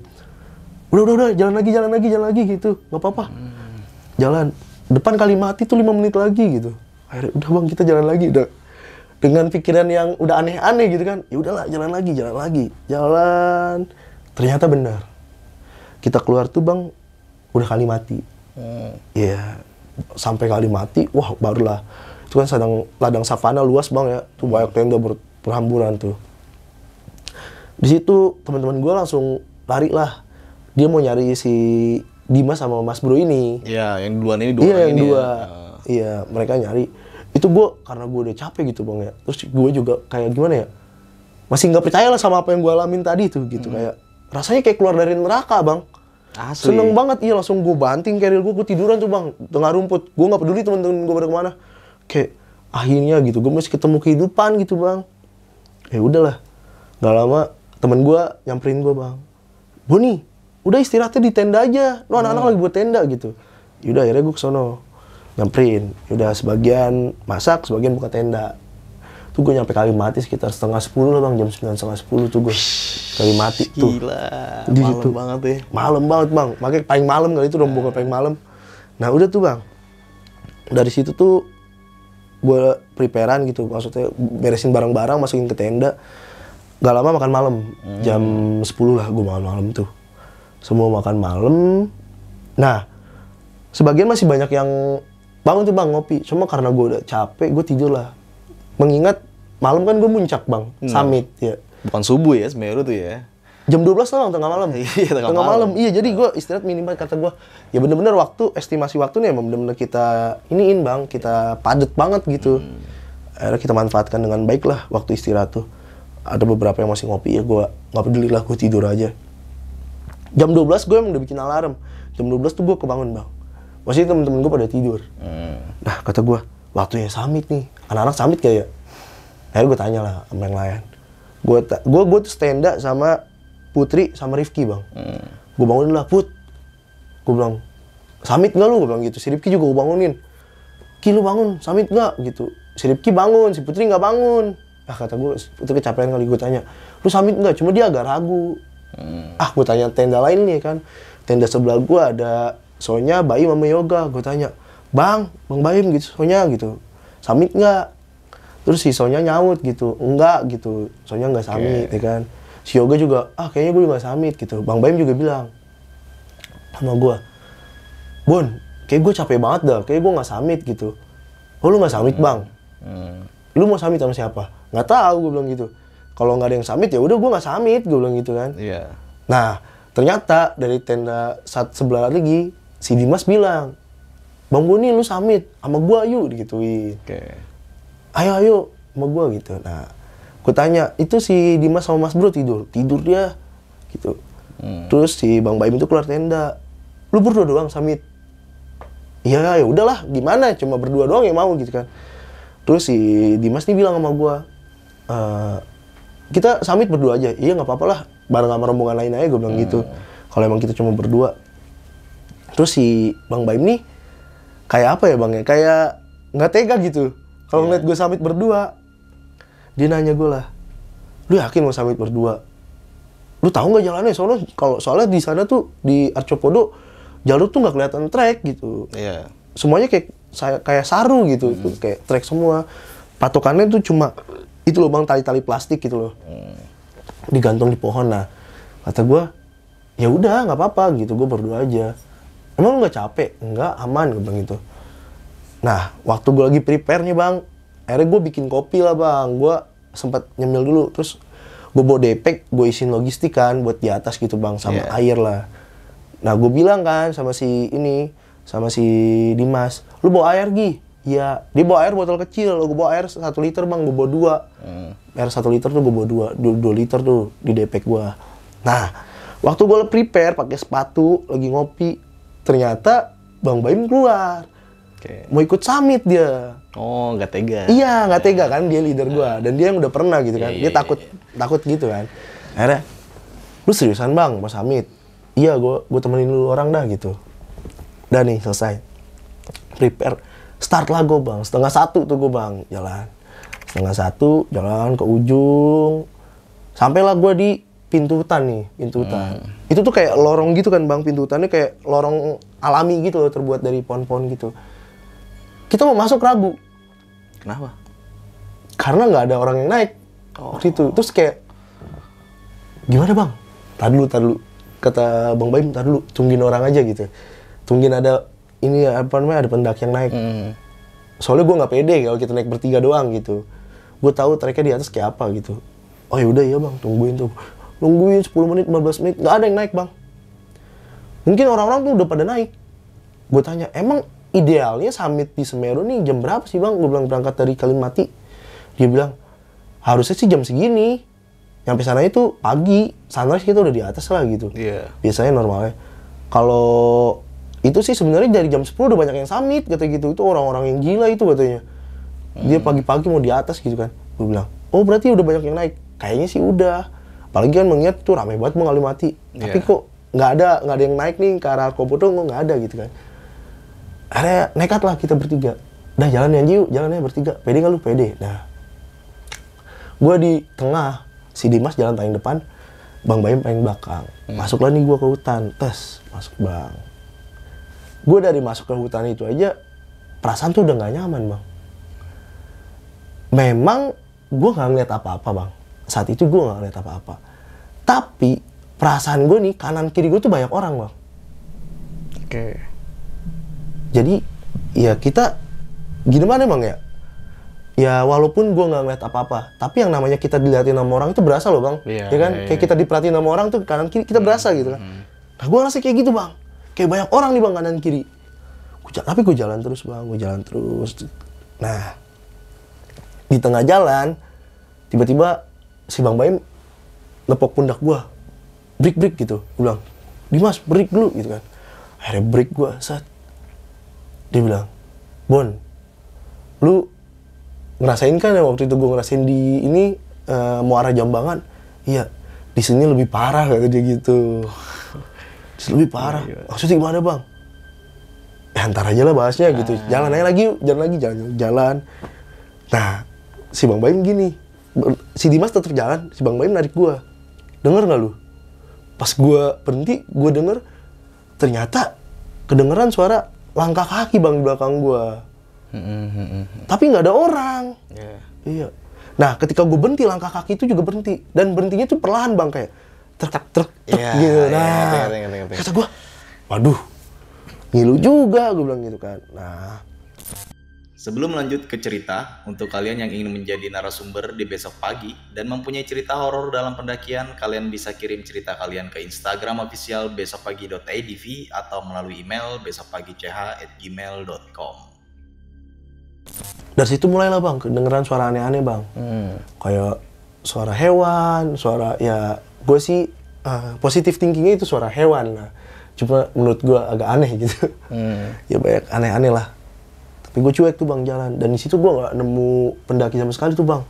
udah udah udah jalan lagi jalan lagi jalan lagi gitu nggak apa-apa hmm. jalan depan kali mati tuh lima menit lagi gitu akhirnya udah bang kita jalan lagi udah dengan pikiran yang udah aneh-aneh gitu kan ya udahlah jalan lagi jalan lagi jalan ternyata benar kita keluar tuh bang udah kali mati. Hmm. Ya yeah. sampai kali mati, wah barulah itu kan sedang ladang savana luas bang ya, tuh hmm. banyak tenda ber, berhamburan tuh. Di situ teman-teman gue langsung lari lah. Dia mau nyari si Dimas sama Mas Bro ini. Iya, yang dua ini dua. Iya, yang ini ya. dua. Ah. Iya, ya, mereka nyari. Itu gue karena gue udah capek gitu bang ya. Terus gue juga kayak gimana ya? Masih nggak percaya lah sama apa yang gue alamin tadi tuh gitu hmm. kayak rasanya kayak keluar dari neraka bang Asli. Seneng banget, iya langsung gue banting keril gue, gue tiduran tuh bang, tengah rumput. Gue gak peduli temen-temen gue pada kemana. Kayak akhirnya gitu, gue masih ketemu kehidupan gitu bang. Ya udahlah, gak lama temen gue nyamperin gue bang. Boni, udah istirahatnya di tenda aja. lo anak-anak hmm. lagi buat tenda gitu. Yaudah akhirnya gue kesono nyamperin. Yaudah sebagian masak, sebagian buka tenda tuh gue nyampe kali mati sekitar setengah sepuluh lah bang jam sembilan setengah sepuluh tuh gue kali mati Gila, tuh Gila, malam banget ya malam banget bang makanya paling malam kali itu rombongan ah. paling malam nah udah tuh bang dari situ tuh gue preparean gitu maksudnya beresin barang-barang masukin ke tenda gak lama makan malam hmm. jam sepuluh lah gue makan malam tuh semua makan malam nah sebagian masih banyak yang bangun tuh bang ngopi cuma karena gue udah capek gue tidur lah Mengingat malam kan gue muncak bang, hmm. summit ya. Bukan subuh ya Semeru tuh ya. Jam 12 lah tengah malam. iya, tengah, tengah malam. malam. Iya, jadi gue istirahat minimal kata gue. Ya bener-bener waktu, estimasi waktunya emang bener-bener kita iniin bang, kita padet banget gitu. Hmm. Akhirnya kita manfaatkan dengan baik lah waktu istirahat tuh. Ada beberapa yang masih ngopi, ya gue nggak peduli lah, gue tidur aja. Jam 12 gue emang udah bikin alarm. Jam 12 tuh gue kebangun bang. Masih temen-temen gue pada tidur. Hmm. Nah, kata gue, waktunya summit nih anak-anak summit kayak akhirnya gue tanya lah sama yang lain gue gue gue tuh stand up sama Putri sama Rifki bang hmm. gue bangunin lah Put gue bilang summit nggak lu gue bilang gitu si Rifki juga gue bangunin Ki lu bangun summit nggak gitu si Rifki bangun si Putri nggak bangun ah kata gue putri kecapean kali gue tanya lu summit nggak cuma dia agak ragu hmm. ah gue tanya tenda lain nih kan tenda sebelah gue ada soalnya bayi mama yoga gue tanya bang bang Baim gitu soalnya gitu samit nggak terus si Sonya nyaut gitu enggak gitu Sonya nggak samit okay. ya kan si Yoga juga ah kayaknya gue juga samit gitu Bang Baim juga bilang sama gue Bon kayak gue capek banget dah kayak gue nggak samit gitu oh lu nggak samit hmm. bang hmm. lu mau samit sama siapa nggak tahu gue bilang gitu kalau nggak ada yang samit ya udah gue nggak samit gue bilang gitu kan yeah. nah ternyata dari tenda saat sebelah lagi si Dimas bilang Bang Boni lu samit sama gua yuk digituin. Oke. Okay. Ayo ayo sama gua gitu. Nah, gua tanya, itu si Dimas sama Mas Bro tidur? Tidur dia gitu. Hmm. Terus si Bang Baim itu keluar tenda. Lu berdua doang samit. Iya, ya udahlah, gimana cuma berdua doang yang mau gitu kan. Terus si Dimas nih bilang sama gua, e, kita samit berdua aja. Iya nggak apa-apa lah, bareng sama rombongan lain aja gua bilang gitu. hmm. gitu. Kalau emang kita cuma berdua. Terus si Bang Baim nih kayak apa ya bang ya kayak nggak tega gitu kalau yeah. ngeliat gue samit berdua dia nanya gue lah lu yakin mau samit berdua lu tahu nggak jalannya soalnya kalau soalnya di sana tuh di Arcopodo jalur tuh nggak kelihatan trek gitu yeah. semuanya kayak saya kayak saru gitu mm. kayak trek semua patokannya tuh cuma itu loh bang tali-tali plastik gitu loh mm. digantung di pohon lah. kata gue ya udah nggak apa-apa gitu gue berdua aja emang nggak capek nggak aman gue bilang gitu nah waktu gue lagi prepare nih bang akhirnya gue bikin kopi lah bang gue sempat nyemil dulu terus gue bawa depek gue isin logistik kan buat di atas gitu bang sama yeah. air lah nah gue bilang kan sama si ini sama si Dimas lu bawa air Gi ya, dia bawa air botol kecil, gue bawa air satu liter bang, gue bawa dua. mm. Air satu liter tuh gue bawa dua, dua, dua liter tuh di depek gue. Nah, waktu gue prepare pakai sepatu, lagi ngopi, ternyata Bang Baim keluar. Okay. Mau ikut summit dia. Oh, nggak tega. Iya, nggak tega ya. kan dia leader gua dan dia yang udah pernah gitu kan. Yeah, dia iya, takut yeah. takut gitu kan. Akhirnya, lu seriusan bang mau summit? Iya, gua gua temenin lu orang dah gitu. Dan nih selesai. Prepare. Start lah gua bang. Setengah satu tuh gua bang jalan. Setengah satu jalan ke ujung. Sampailah gua di pintu hutan nih, pintu hmm. hutan. Hmm. Itu tuh kayak lorong gitu kan bang, pintu hutannya kayak lorong alami gitu loh, terbuat dari pohon-pohon gitu. Kita mau masuk Rabu. Kenapa? Karena nggak ada orang yang naik oh. waktu itu. Terus kayak gimana bang? Tar dulu, tar dulu. Kata bang Baim, tar dulu, tungguin orang aja gitu. Tungguin ada ini apa namanya ada pendak yang naik. Hmm. Soalnya gue nggak pede kalau kita naik bertiga doang gitu. Gue tahu treknya di atas kayak apa gitu. Oh yaudah udah ya bang, tungguin tuh nungguin 10 menit 15 menit nggak ada yang naik bang mungkin orang-orang tuh udah pada naik gue tanya emang idealnya summit di Semeru nih jam berapa sih bang gue bilang berangkat dari Kalimati dia bilang harusnya sih jam segini nyampe sana itu pagi sunrise kita udah di atas lah gitu yeah. biasanya normalnya kalau itu sih sebenarnya dari jam 10 udah banyak yang summit kata gitu itu orang-orang yang gila itu katanya dia hmm. pagi-pagi mau di atas gitu kan gue bilang oh berarti udah banyak yang naik kayaknya sih udah apalagi kan mengingat tuh ramai banget mengalami mati yeah. tapi iya. kok nggak ada nggak ada yang naik nih ke arah komputer kok nggak ada gitu kan akhirnya nekat lah kita bertiga dah jalan yang jalan yang bertiga pede nggak lu pede nah gue di tengah si Dimas jalan paling depan Bang Bayem paling belakang hmm. masuklah nih gue ke hutan tes masuk bang gue dari masuk ke hutan itu aja perasaan tuh udah nggak nyaman bang memang gue nggak ngeliat apa-apa bang saat itu gue gak ngeliat apa-apa tapi perasaan gue nih kanan kiri gue tuh banyak orang bang oke jadi ya kita gimana emang ya ya walaupun gue nggak ngeliat apa-apa tapi yang namanya kita dilihatin sama orang itu berasa loh bang yeah, ya kan yeah, kayak iya. kita diperhatiin sama orang tuh kanan kiri kita hmm, berasa gitu kan hmm. nah gue ngerasa kayak gitu bang kayak banyak orang nih bang kanan kiri gua, tapi gue jalan terus bang gue jalan terus nah di tengah jalan tiba-tiba si Bang Baim nepok pundak gua break break gitu Gua bilang Dimas break dulu gitu kan akhirnya break gua saat dia bilang Bon lu ngerasain kan ya waktu itu gue ngerasain di ini uh, muara jambangan iya di sini lebih parah kata dia gitu lebih parah iya. maksudnya gimana bang ya, antar aja lah bahasnya gitu ah. jalan aja lagi jalan lagi jalan jalan nah si bang Baim gini si Dimas tetap jalan si Bang Baim narik gue dengar nggak lu pas gue berhenti gue denger ternyata kedengeran suara langkah kaki bang di belakang gue tapi nggak ada orang yeah. iya nah ketika gue berhenti langkah kaki itu juga berhenti dan berhentinya tuh perlahan bang kayak truk truk truk yeah, gitu iya, nah yeah, kata gue waduh ngilu juga gue bilang gitu kan nah Sebelum lanjut ke cerita, untuk kalian yang ingin menjadi narasumber di besok pagi dan mempunyai cerita horor dalam pendakian, kalian bisa kirim cerita kalian ke Instagram official besokpagi.idv atau melalui email besokpagi.ch@gmail.com. Dari situ mulailah bang, kedengeran suara aneh-aneh bang, hmm. kayak suara hewan, suara ya gue sih uh, eh, positif thinkingnya itu suara hewan, nah, cuma menurut gue agak aneh gitu, hmm. ya banyak aneh-aneh lah tapi gue cuek tuh bang jalan dan di situ gue nggak nemu pendaki sama sekali tuh bang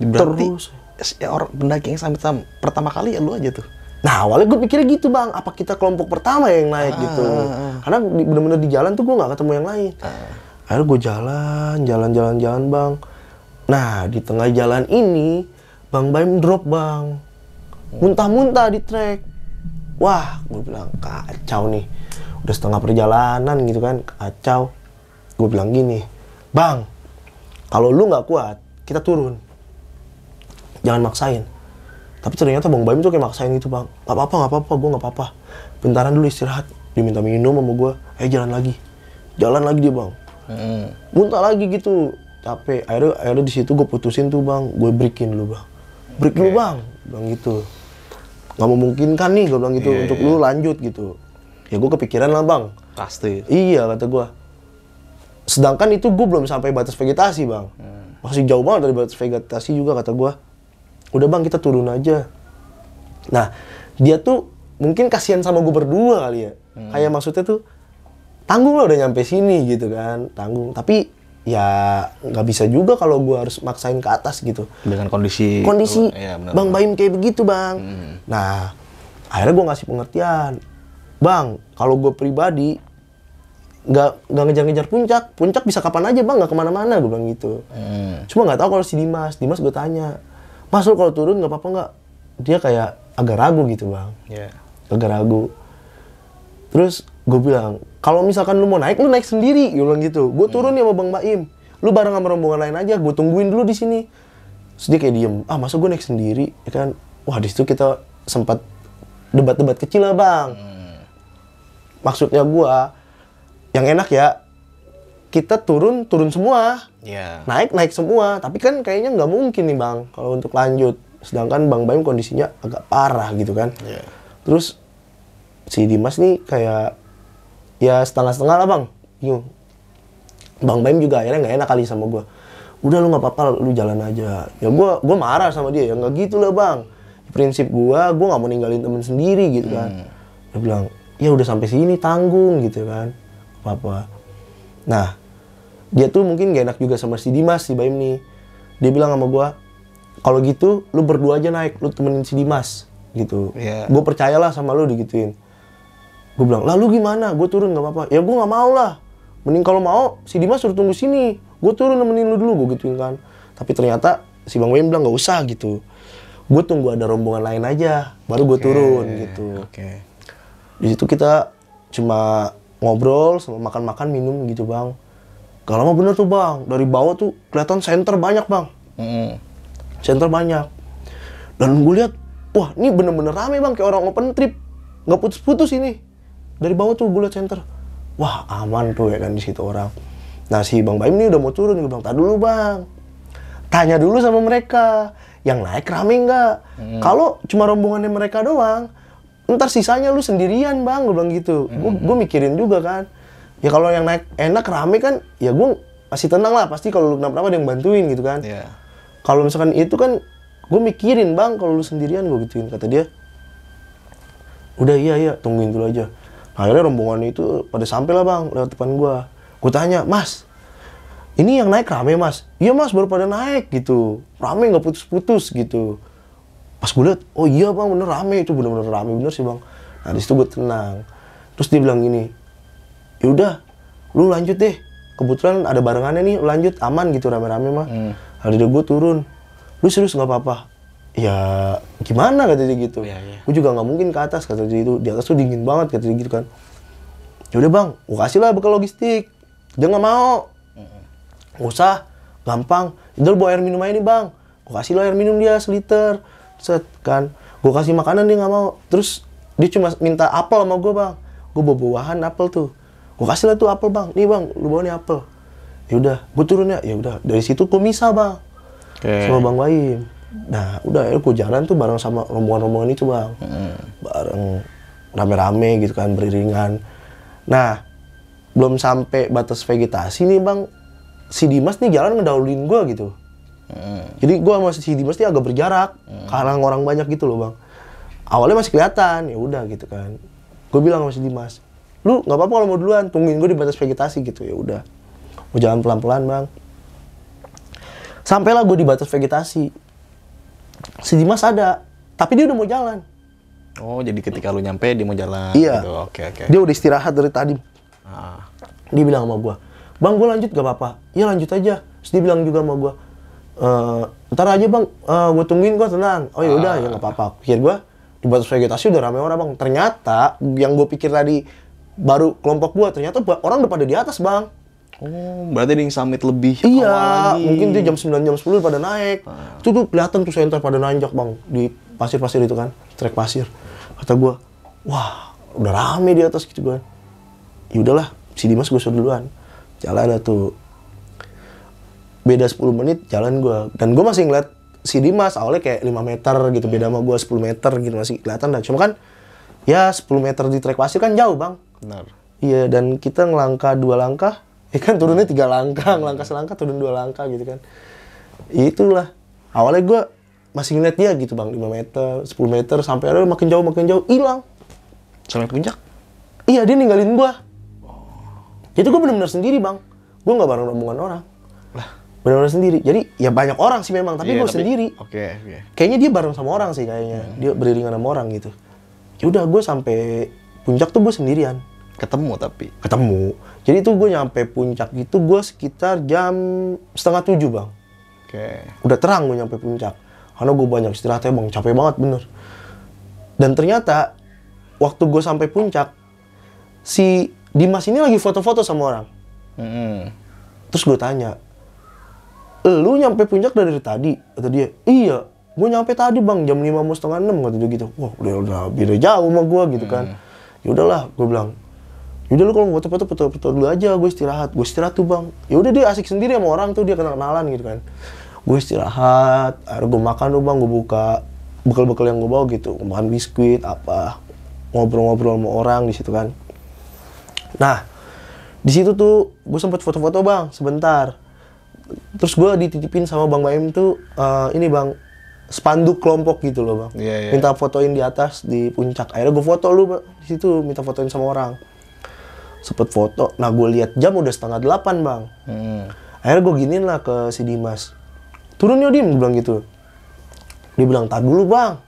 Berarti, terus ya orang pendaki yang sama, sama pertama kali ya lu aja tuh nah awalnya gue pikirnya gitu bang apa kita kelompok pertama yang naik ah, gitu ah, ah. karena bener-bener di jalan tuh gue nggak ketemu yang lain ah. akhirnya gue jalan jalan jalan jalan bang nah di tengah jalan ini bang Baim drop bang muntah-muntah di trek wah gue bilang kacau nih udah setengah perjalanan gitu kan kacau gue bilang gini bang kalau lu nggak kuat kita turun jangan maksain tapi ternyata bang Baim tuh kayak maksain gitu bang nggak apa-apa nggak apa-apa gue nggak apa-apa bentaran dulu istirahat dia minta minum sama gue eh jalan lagi jalan lagi dia bang hmm. muntah lagi gitu capek akhirnya akhirnya di situ gue putusin tuh bang gue breakin dulu bang break okay. dulu bang Bang gitu nggak memungkinkan nih gue bilang gitu yeah, untuk yeah. lu iya. lanjut gitu ya gue kepikiran lah bang pasti iya kata gue sedangkan itu gue belum sampai batas vegetasi bang hmm. masih jauh banget dari batas vegetasi juga kata gue udah bang kita turun aja nah dia tuh mungkin kasihan sama gue berdua kali ya hmm. kayak maksudnya tuh tanggung lah udah nyampe sini gitu kan tanggung tapi ya nggak bisa juga kalau gue harus maksain ke atas gitu dengan kondisi kondisi ya, bener, bang Baim kayak begitu bang hmm. nah akhirnya gue ngasih pengertian bang kalau gue pribadi nggak nggak ngejar-ngejar puncak puncak bisa kapan aja bang nggak kemana-mana gue bilang gitu hmm. cuma nggak tahu kalau si Dimas Dimas gue tanya Mas lo kalau turun nggak apa-apa nggak dia kayak agak ragu gitu bang yeah. agak ragu terus gue bilang kalau misalkan lu mau naik lu naik sendiri gue bilang gitu gue hmm. turun ya sama bang Baim lu bareng sama rombongan lain aja gue tungguin dulu di sini terus dia kayak diem ah masa gue naik sendiri ya kan wah di situ kita sempat debat-debat kecil lah bang hmm. maksudnya gue yang enak ya kita turun turun semua, yeah. naik naik semua. Tapi kan kayaknya nggak mungkin nih bang kalau untuk lanjut. Sedangkan bang Baim kondisinya agak parah gitu kan. Yeah. Terus si Dimas nih kayak ya setengah-setengah lah bang. Yuk. Iya. Bang Baim juga akhirnya nggak enak kali sama gue. Udah lu nggak apa-apa, lu jalan aja. Ya gue gue marah sama dia ya nggak gitu lah bang. Prinsip gue, gue nggak mau ninggalin temen sendiri gitu kan. Hmm. Dia bilang, ya udah sampai sini tanggung gitu kan apa-apa. Nah, dia tuh mungkin gak enak juga sama si Dimas, si Baim nih. Dia bilang sama gue, kalau gitu lu berdua aja naik, lu temenin si Dimas gitu. Yeah. Gue percayalah sama lu digituin. Gue bilang, lalu gimana? Gue turun gak apa-apa. Ya gue gak mau lah. Mending kalau mau, si Dimas suruh tunggu sini. Gue turun nemenin lu dulu, gue gituin kan. Tapi ternyata si Bang Baim bilang gak usah gitu. Gue tunggu ada rombongan lain aja, baru gue okay. turun gitu. Oke. Okay. Di situ kita cuma ngobrol sama makan-makan minum gitu bang gak lama bener tuh bang dari bawah tuh kelihatan center banyak bang mm. center banyak dan gue lihat wah ini bener-bener rame bang kayak orang open trip nggak putus-putus ini dari bawah tuh gue liat center wah aman tuh ya kan di situ orang nah si bang Baim ini udah mau turun gue bilang tak dulu bang tanya dulu sama mereka yang naik rame nggak mm. kalau cuma rombongannya mereka doang ntar sisanya lu sendirian bang gue bilang gitu hmm. gue mikirin juga kan ya kalau yang naik enak rame kan ya gue pasti tenang lah pasti kalau lu kenapa-napa ada yang bantuin gitu kan yeah. kalau misalkan itu kan gue mikirin bang kalau lu sendirian gue gituin kata dia udah iya iya tungguin dulu aja nah, akhirnya rombongan itu pada sampai lah bang lewat depan gue gue tanya mas ini yang naik rame mas iya mas baru pada naik gitu rame nggak putus-putus gitu pas gue liat oh iya bang bener rame itu bener-bener rame bener sih bang nah disitu gue tenang terus dia bilang gini yaudah lu lanjut deh kebetulan ada barengannya nih lanjut aman gitu rame-rame mah hmm. hari gue turun lu serius nggak apa-apa ya gimana kata dia gitu ya, ya. gue juga nggak mungkin ke atas kata dia itu di atas tuh dingin banget kata dia gitu kan yaudah bang gue kasih lah bekal logistik dia nggak mau hmm. nggak usah gampang itu bawa air minum aja nih bang gue kasih lo air minum dia seliter set kan gue kasih makanan dia nggak mau terus dia cuma minta apel sama gue bang gue bawa buahan apel tuh gue kasih lah tuh apel bang nih bang lu bawa nih apel ya udah gue turun ya ya udah dari situ gue misa bang okay. sama bang Waim nah udah ya gue jalan tuh bareng sama rombongan-rombongan itu bang hmm. bareng rame-rame gitu kan beriringan nah belum sampai batas vegetasi nih bang si Dimas nih jalan ngedaulin gue gitu hmm. jadi gue masih si Dimas agak berjarak hmm. karena orang banyak gitu loh bang awalnya masih kelihatan ya udah gitu kan gue bilang sama si Dimas lu nggak apa-apa kalau mau duluan tungguin gue di batas vegetasi gitu ya udah mau jalan pelan-pelan bang sampailah gue di batas vegetasi si Dimas ada tapi dia udah mau jalan oh jadi ketika lu nyampe dia mau jalan iya gitu. oke oke dia udah istirahat dari tadi ah. dia bilang sama gue bang gue lanjut gak apa-apa iya lanjut aja terus dia bilang juga sama gue uh, ntar aja bang uh, eh, gue tungguin gue tenang oh ya udah ya nggak apa-apa pikir gue di batas vegetasi udah ramai orang bang ternyata yang gue pikir tadi baru kelompok gue ternyata orang udah pada di atas bang Oh, berarti di summit lebih Iya, awal lagi. mungkin dia jam 9 jam 10 pada naik. Ah. Itu tuh kelihatan tuh center pada nanjak, Bang, di pasir-pasir itu kan, trek pasir. Kata gue, "Wah, udah rame di atas gitu kan." Ya udahlah, si Dimas gue suruh duluan. Jalan ada tuh beda 10 menit jalan gue dan gue masih ngeliat si Dimas awalnya kayak 5 meter gitu beda sama gue 10 meter gitu masih kelihatan dan cuma kan ya 10 meter di trek pasir kan jauh bang benar iya dan kita ngelangkah dua langkah ya kan turunnya tiga langkah ngelangkah selangkah turun dua langkah gitu kan itulah awalnya gue masih ngeliat dia gitu bang 5 meter 10 meter sampai ada makin jauh makin jauh hilang sampai puncak iya dia ninggalin gue itu gue bener-bener sendiri bang gue nggak bareng rombongan orang benar-benar sendiri jadi ya banyak orang sih memang tapi yeah, gue tapi, sendiri oke okay, okay. kayaknya dia bareng sama orang sih kayaknya Yeah. dia beriringan sama orang gitu ya udah gue sampai puncak tuh gue sendirian ketemu tapi ketemu jadi tuh gue nyampe puncak gitu gue sekitar jam setengah tujuh bang oke okay. udah terang gue nyampe puncak karena gue banyak istirahatnya bang capek banget bener dan ternyata waktu gue sampai puncak si Dimas ini lagi foto-foto sama orang mm -hmm. terus gue tanya lu nyampe puncak dari tadi kata dia iya gue nyampe tadi bang jam lima mau setengah enam kata dia gitu wah udah udah beda jauh sama gue gitu kan hmm. ya udahlah gue bilang yaudah lu kalau mau foto-foto foto-foto dulu aja gue istirahat gue istirahat tuh bang ya udah dia asik sendiri sama orang tuh dia kenal kenalan gitu kan gue istirahat akhirnya gue makan tuh bang gue buka bekal-bekal yang gue bawa gitu makan biskuit apa ngobrol-ngobrol sama orang di situ kan nah di situ tuh gue sempet foto-foto bang sebentar terus gue dititipin sama Bang Baim tuh uh, ini Bang spanduk kelompok gitu loh bang, yeah, yeah. minta fotoin di atas di puncak. Akhirnya gue foto lu di situ minta fotoin sama orang. Sempet foto, nah gue lihat jam udah setengah delapan bang. Hmm. Akhirnya gue giniin lah ke si Dimas, turun yuk Dim, dia bilang gitu. Dia bilang, tar dulu bang,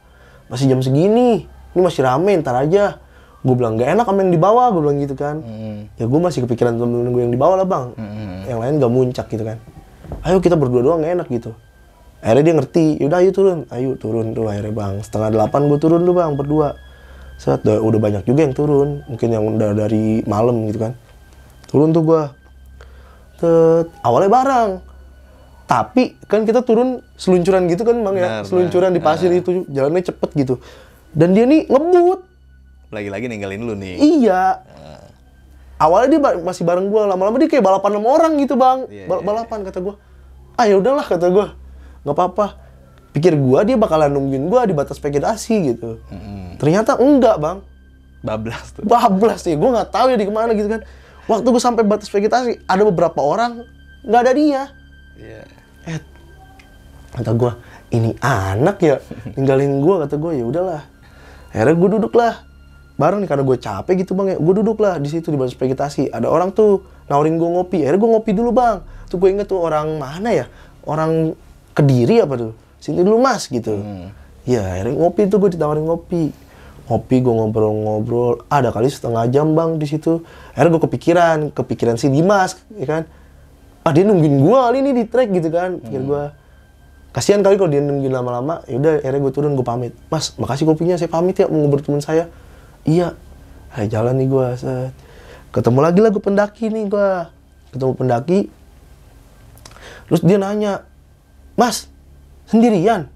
masih jam segini, ini masih rame, ntar aja. Gue bilang, gak enak sama yang dibawa gue bilang gitu kan. Hmm. Ya gue masih kepikiran temen-temen gue yang dibawa lah bang, hmm. yang lain gak muncak gitu kan ayo kita berdua doang gak enak gitu akhirnya dia ngerti yaudah ayo turun ayo turun tuh akhirnya bang setengah delapan gue turun tuh bang berdua saat udah banyak juga yang turun mungkin yang udah dari malam gitu kan turun tuh gue Tet, awalnya bareng tapi kan kita turun seluncuran gitu kan bang ya benar, seluncuran benar. di pasir itu jalannya cepet gitu dan dia nih ngebut lagi-lagi ninggalin lu nih iya awalnya dia masih bareng gue lama-lama dia kayak balapan sama orang gitu bang yeah, Bal iya, balapan iya. kata gue ah ya udahlah kata gue nggak apa-apa pikir gue dia bakalan nungguin gue di batas vegetasi gitu hmm. ternyata enggak bang bablas tuh bablas sih ya. gue nggak tahu ya di kemana gitu kan waktu gue sampai batas vegetasi ada beberapa orang nggak ada dia yeah. eh kata gue ini anak ya ninggalin gue kata gue ya udahlah akhirnya gue duduk lah bareng nih karena gue capek gitu bang ya gue duduk lah di situ di baris vegetasi ada orang tuh nawarin gue ngopi akhirnya gue ngopi dulu bang tuh gue inget tuh orang mana ya orang kediri apa tuh sini dulu mas gitu hmm. ya akhirnya ngopi tuh gue ditawarin ngopi ngopi gue ngobrol-ngobrol ada kali setengah jam bang di situ akhirnya gue kepikiran kepikiran si Dimas ya kan ah dia nungguin gue kali ini di trek gitu kan pikir hmm. gue kasihan kali kalau dia nungguin lama-lama yaudah akhirnya gue turun gue pamit mas makasih kopinya saya pamit ya mau ngobrol teman saya iya Hai jalan nih gue set. ketemu lagi lah pendaki nih gue ketemu pendaki terus dia nanya mas sendirian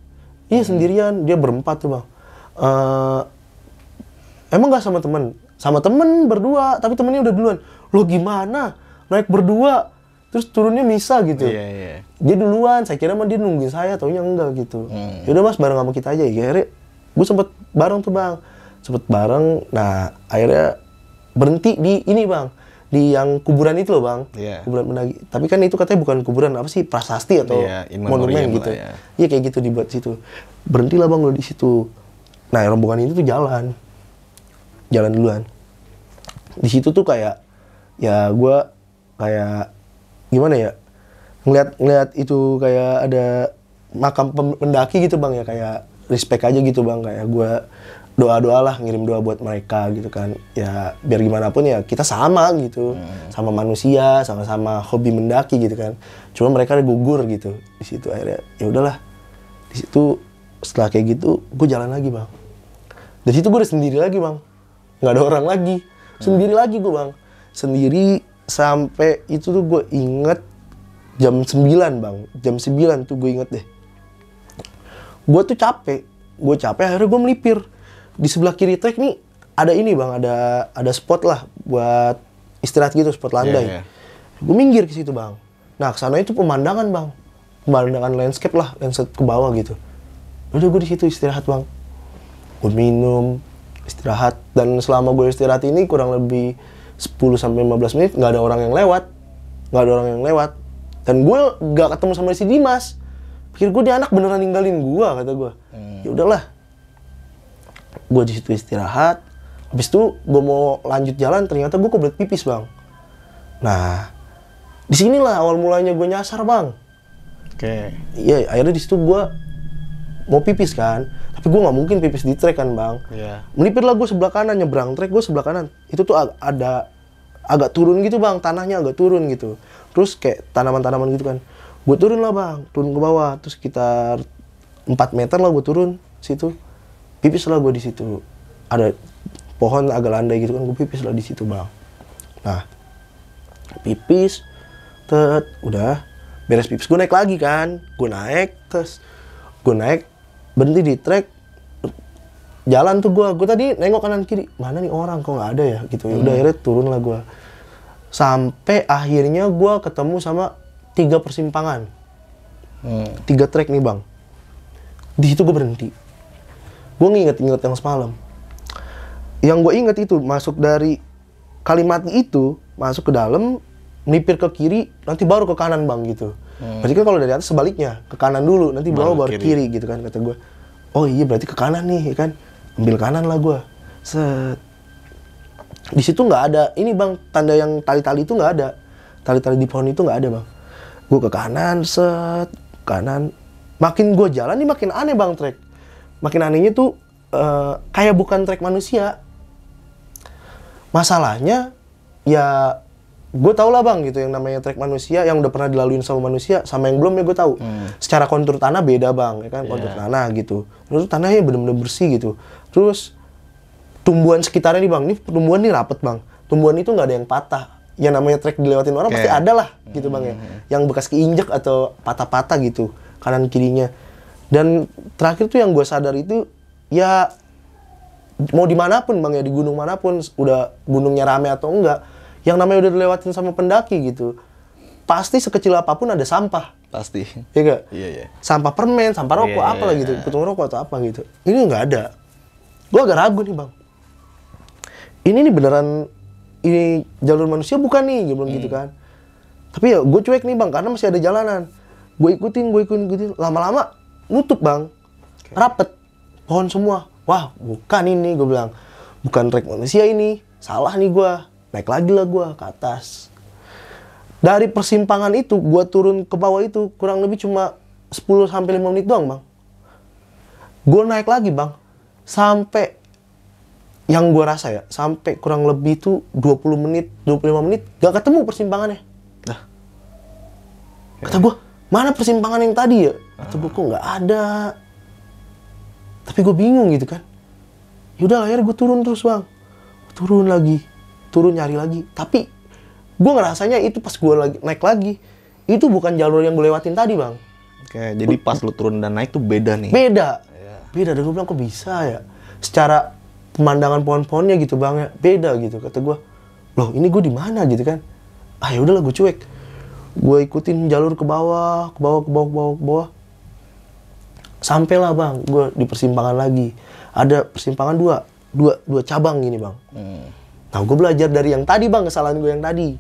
iya hmm. sendirian dia berempat tuh bang uh, emang gak sama temen sama temen berdua tapi temennya udah duluan lo gimana naik berdua terus turunnya bisa gitu yeah, yeah. dia duluan saya kira mah dia nungguin saya taunya enggak gitu hmm. yaudah mas bareng sama kita aja ya gue sempet bareng tuh bang sempet bareng nah akhirnya berhenti di ini bang di yang kuburan itu loh bang yeah. kuburan pendaki tapi kan itu katanya bukan kuburan apa sih prasasti atau yeah, iya, monumen gitu iya yeah. kayak gitu dibuat situ berhenti lah bang lo di situ nah rombongan itu tuh jalan jalan duluan di situ tuh kayak ya gue kayak gimana ya ngeliat ngeliat itu kayak ada makam pendaki gitu bang ya kayak respect aja gitu bang kayak gue doa-doalah ngirim doa buat mereka gitu kan ya biar gimana pun ya kita sama gitu hmm. sama manusia sama-sama hobi mendaki gitu kan cuma mereka ada gugur gitu di situ akhirnya ya udahlah di situ setelah kayak gitu gue jalan lagi bang di situ gue udah sendiri lagi bang nggak ada orang lagi hmm. sendiri hmm. lagi gue bang sendiri sampai itu tuh gue inget jam 9 bang jam 9 tuh gue inget deh gue tuh capek gue capek akhirnya gue melipir di sebelah kiri trek nih ada ini bang ada ada spot lah buat istirahat gitu spot iya, landai yeah, yeah. gue minggir ke situ bang nah sana itu pemandangan bang pemandangan landscape lah landscape ke bawah gitu udah gue di situ istirahat bang gue minum istirahat dan selama gue istirahat ini kurang lebih 10 sampai 15 menit nggak ada orang yang lewat nggak ada orang yang lewat dan gue gak ketemu sama si Dimas pikir gue dia anak beneran ninggalin gue kata gue hmm. ya udahlah gue di situ istirahat habis itu gue mau lanjut jalan ternyata gue kebelet pipis bang nah disinilah awal mulanya gue nyasar bang oke okay. iya akhirnya di situ gue mau pipis kan tapi gue nggak mungkin pipis di trek kan bang yeah. Iya. lah gue sebelah kanan nyebrang trek gue sebelah kanan itu tuh ag ada agak turun gitu bang tanahnya agak turun gitu terus kayak tanaman-tanaman gitu kan gue turun lah bang turun ke bawah terus sekitar 4 meter lah gue turun situ pipis lah gue di situ ada pohon agak landai gitu kan gue pipis lah di situ bang nah pipis tet udah beres pipis gue naik lagi kan gue naik terus gue naik berhenti di trek jalan tuh gue gue tadi nengok kanan kiri mana nih orang kok nggak ada ya gitu ya udah hmm. akhirnya turun lah gue sampai akhirnya gue ketemu sama tiga persimpangan hmm. tiga trek nih bang di situ gue berhenti gue nginget-inget yang semalam yang gue inget itu masuk dari kalimat itu masuk ke dalam nipir ke kiri nanti baru ke kanan bang gitu hmm. berarti kan kalau dari atas sebaliknya ke kanan dulu nanti baru baru kiri. kiri gitu kan kata gue oh iya berarti ke kanan nih ya kan ambil kanan lah gue set di situ nggak ada ini bang tanda yang tali-tali itu nggak ada tali-tali di pohon itu nggak ada bang gue ke kanan set kanan makin gue jalan nih makin aneh bang trek makin anehnya tuh uh, kayak bukan track manusia masalahnya ya gue tau lah bang gitu yang namanya trek manusia yang udah pernah dilaluin sama manusia sama yang belum ya gue tau. hmm. secara kontur tanah beda bang ya kan iya. kontur yeah. tanah gitu terus tanahnya bener-bener bersih gitu terus tumbuhan sekitarnya nih bang ini tumbuhan nih rapet bang tumbuhan itu nggak ada yang patah yang namanya trek dilewatin orang okay. pasti ada lah gitu bang ya hmm. yang bekas keinjek atau patah-patah gitu kanan kirinya dan terakhir tuh yang gue sadar itu ya mau dimanapun bang ya di gunung manapun udah gunungnya rame atau enggak yang namanya udah dilewatin sama pendaki gitu pasti sekecil apapun ada sampah pasti iya gak? iya iya sampah permen sampah rokok apa iya, iya, apalah iya. gitu putung rokok atau apa gitu ini nggak ada gue agak ragu nih bang ini nih beneran ini jalur manusia bukan nih gitu, hmm. gitu kan tapi ya gue cuek nih bang karena masih ada jalanan gue ikutin gue ikutin ikutin lama-lama nutup bang okay. rapet pohon semua wah bukan ini gue bilang bukan trek manusia ini salah nih gue naik lagi lah gue ke atas dari persimpangan itu gue turun ke bawah itu kurang lebih cuma 10 sampai 5 menit doang bang gue naik lagi bang sampai yang gue rasa ya sampai kurang lebih itu 20 menit 25 menit gak ketemu persimpangannya nah kata gue mana persimpangan yang tadi ya atau buku nggak ada. Tapi gue bingung gitu kan. Yaudah lah, akhirnya gue turun terus bang. Turun lagi. Turun nyari lagi. Tapi gue ngerasanya itu pas gue lagi, naik lagi. Itu bukan jalur yang gue lewatin tadi bang. Oke, jadi pas lo turun dan naik tuh beda nih. Beda. Iya. Beda. Dan gue bilang, kok bisa ya? Secara pemandangan pohon-pohonnya gitu bang ya. Beda gitu. Kata gue, loh ini gue di mana gitu kan ah ya udahlah gue cuek gue ikutin jalur ke bawah ke bawah ke bawah ke bawah ke bawah sampailah bang gue di persimpangan lagi ada persimpangan dua dua dua cabang gini bang hmm. nah gue belajar dari yang tadi bang kesalahan gue yang tadi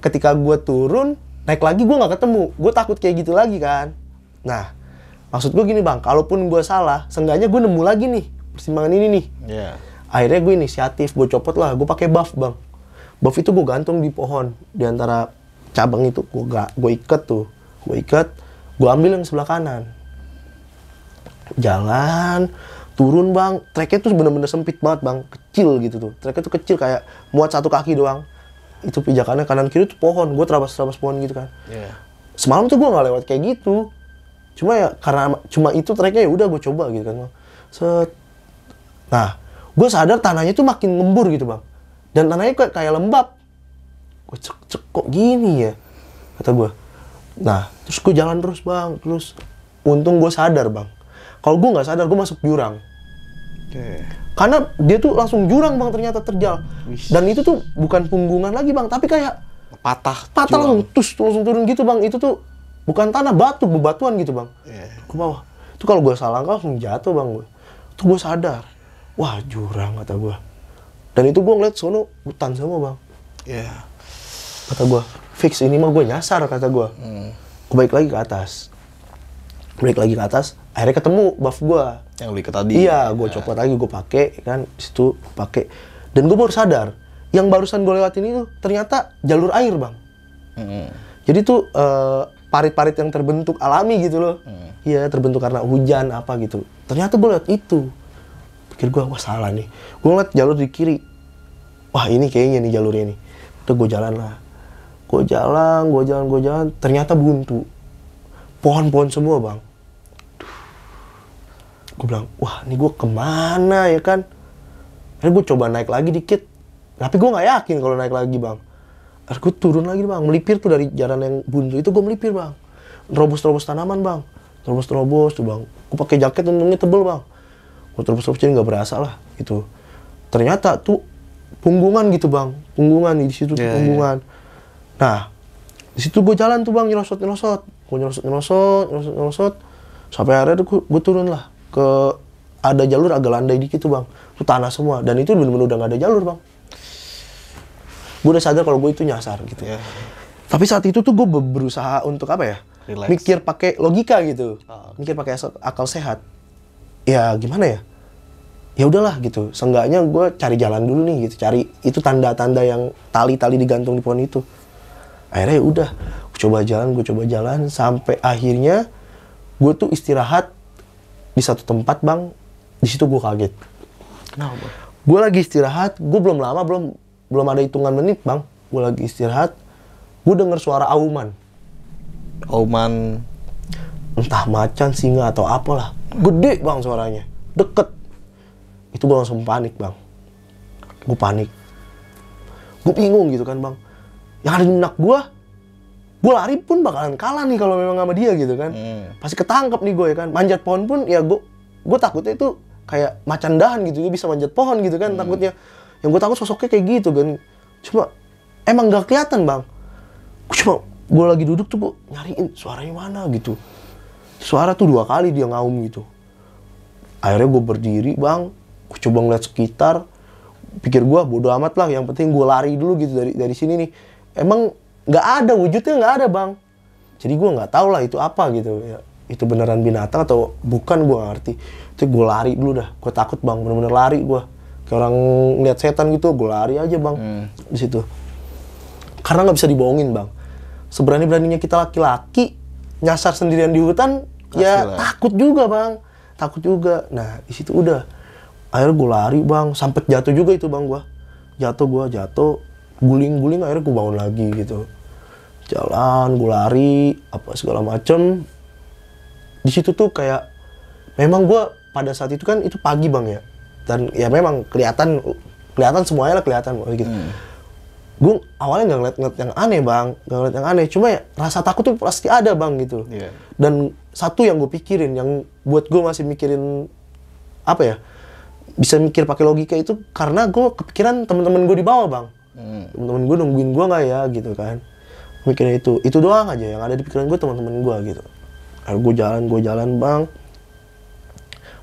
ketika gue turun naik lagi gue nggak ketemu gue takut kayak gitu lagi kan nah maksud gue gini bang kalaupun gue salah seenggaknya gue nemu lagi nih persimpangan ini nih yeah. akhirnya gue inisiatif gue copot lah gue pakai buff bang buff itu gue gantung di pohon di antara cabang itu gue gak gue ikat tuh gue ikat gue ambil yang sebelah kanan jalan turun bang treknya tuh bener-bener sempit banget bang kecil gitu tuh treknya tuh kecil kayak muat satu kaki doang itu pijakannya kanan kiri tuh pohon gue terabas terabas pohon gitu kan yeah. semalam tuh gue nggak lewat kayak gitu cuma ya karena cuma itu treknya ya udah gue coba gitu kan bang set nah gue sadar tanahnya tuh makin lembur gitu bang dan tanahnya kayak kayak lembab gue cek cek kok gini ya kata gue nah terus gue jalan terus bang terus untung gue sadar bang kalau gue nggak sadar gue masuk jurang okay. karena dia tuh langsung jurang bang ternyata terjal Wish. dan itu tuh bukan punggungan lagi bang tapi kayak patah patah langsung tus langsung turun gitu bang itu tuh bukan tanah batu bebatuan gitu bang yeah. ke bawah tuh kalau gue salah langsung jatuh bang gue tuh gue sadar wah jurang kata gue dan itu gue ngeliat sono hutan semua bang yeah. kata gue fix ini mah gue nyasar kata gue hmm. gue lagi ke atas break lagi ke atas akhirnya ketemu buff gue yang lebih ke tadi iya gue iya. copot lagi gue pakai ya kan situ pakai dan gue baru sadar yang barusan gue lewatin itu ternyata jalur air bang hmm. jadi tuh parit eh, parit-parit yang terbentuk alami gitu loh mm. iya hmm. terbentuk karena hujan apa gitu ternyata gue liat itu pikir gue wah salah nih gue ngeliat jalur di kiri wah ini kayaknya nih jalurnya nih udah gue jalan lah gue jalan gue jalan gue jalan ternyata buntu pohon-pohon semua bang gue bilang wah ini gue kemana ya kan lalu gue coba naik lagi dikit tapi gue nggak yakin kalau naik lagi bang lalu gue turun lagi bang melipir tuh dari jalan yang buntu itu gue melipir bang terobos-terobos tanaman bang terobos-terobos tuh bang gue pakai jaket untungnya tebel bang gue terobos-terobos jadi nggak berasa lah gitu ternyata tuh punggungan gitu bang punggungan di situ yeah, iya, iya. punggungan yeah. nah di situ gue jalan tuh bang nyelosot nyelosot gue nyelosot nyelosot nyelosot, nyelosot. sampai akhirnya tuh gue turun lah ke ada jalur agak landai dikit tuh bang itu tanah semua dan itu belum bener udah gak ada jalur bang gue udah sadar kalau gue itu nyasar gitu ya tapi saat itu tuh gue berusaha untuk apa ya Relax. mikir pakai logika gitu oh. mikir pakai akal sehat ya gimana ya ya udahlah gitu seenggaknya gue cari jalan dulu nih gitu cari itu tanda-tanda yang tali-tali digantung di pohon itu akhirnya ya udah gue coba jalan gue coba jalan sampai akhirnya gue tuh istirahat di satu tempat bang di situ gue kaget kenapa gue lagi istirahat gue belum lama belum belum ada hitungan menit bang gue lagi istirahat gue dengar suara auman auman entah macan singa atau apalah gede bang suaranya deket itu gue langsung panik bang gue panik gue bingung gitu kan bang yang ada di benak gue gue lari pun bakalan kalah nih kalau memang sama dia gitu kan hmm. pasti ketangkep nih gue ya kan manjat pohon pun ya gue gue takutnya itu kayak macan dahan gitu gue bisa manjat pohon gitu kan hmm. takutnya yang gue takut sosoknya kayak gitu kan cuma emang gak kelihatan bang gue cuma gue lagi duduk tuh gue nyariin suaranya mana gitu suara tuh dua kali dia ngaum gitu akhirnya gue berdiri bang gue coba ngeliat sekitar pikir gue bodo amat lah yang penting gue lari dulu gitu dari dari sini nih emang nggak ada wujudnya nggak ada bang jadi gue nggak tahu lah itu apa gitu ya itu beneran binatang atau bukan gue ngerti itu gue lari dulu dah gue takut bang bener-bener lari gue kayak orang ngeliat setan gitu gue lari aja bang hmm. di situ karena nggak bisa dibohongin bang seberani beraninya kita laki-laki nyasar sendirian di hutan Kasih ya lah. takut juga bang takut juga nah di situ udah akhirnya gue lari bang sampai jatuh juga itu bang gue jatuh gue jatuh guling-guling akhirnya gue bangun lagi gitu jalan gue lari apa segala macem di situ tuh kayak memang gue pada saat itu kan itu pagi bang ya dan ya memang kelihatan kelihatan semuanya lah kelihatan gitu hmm. gue awalnya nggak ngeliat, ngeliat yang aneh bang nggak ngeliat yang aneh cuma ya, rasa takut tuh pasti ada bang gitu yeah. dan satu yang gue pikirin yang buat gue masih mikirin apa ya bisa mikir pakai logika itu karena gue kepikiran teman-teman gue di bawah bang hmm. teman-teman gue nungguin gue nggak ya gitu kan mikirnya itu itu doang aja yang ada di pikiran gue teman-teman gue gitu lalu gue jalan gue jalan bang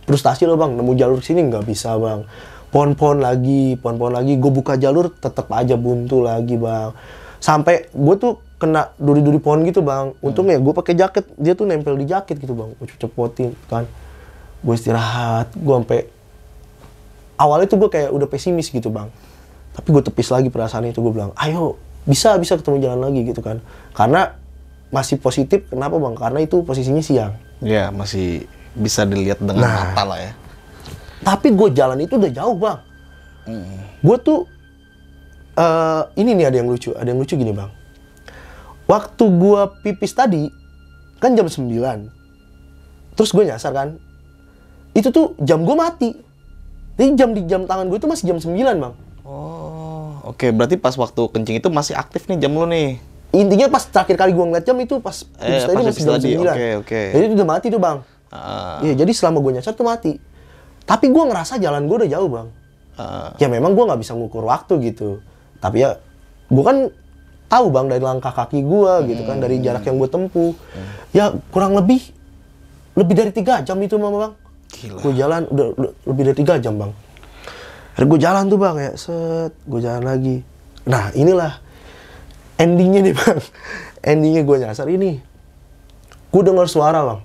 frustasi lo bang nemu jalur sini nggak bisa bang pohon-pohon lagi pohon-pohon lagi gue buka jalur tetap aja buntu lagi bang sampai gue tuh kena duri-duri pohon gitu bang hmm. untung hmm. Ya, gue pakai jaket dia tuh nempel di jaket gitu bang gue cepotin kan gue istirahat gue sampai awalnya tuh gue kayak udah pesimis gitu bang tapi gue tepis lagi perasaan itu gue bilang ayo bisa bisa ketemu jalan lagi gitu kan karena masih positif kenapa bang karena itu posisinya siang ya masih bisa dilihat dengan nah, mata lah ya tapi gue jalan itu udah jauh bang mm. gue tuh uh, ini nih ada yang lucu ada yang lucu gini bang waktu gue pipis tadi kan jam 9 terus gue nyasar kan itu tuh jam gue mati jadi jam di jam tangan gue itu masih jam 9 bang Oh, oke. Okay. Berarti pas waktu kencing itu masih aktif nih jam lu nih? Intinya pas terakhir kali gua ngeliat jam itu pas eh, pas masih jam sembilan. Oke, oke. Jadi itu udah mati tuh bang. Uh. Ya, jadi selama gua nyasar tuh mati. Tapi gua ngerasa jalan gua udah jauh bang. Uh. Ya memang gua nggak bisa ngukur waktu gitu. Tapi ya, gua kan tahu bang dari langkah kaki gua hmm. gitu kan dari jarak yang gua tempuh. Hmm. Ya kurang lebih lebih dari tiga jam itu mama bang. Gila. Gua jalan udah, udah lebih dari tiga jam bang Akhirnya gue jalan tuh bang ya, set, gue jalan lagi. Nah inilah endingnya nih bang, endingnya gue nyasar ini. Gue dengar suara bang,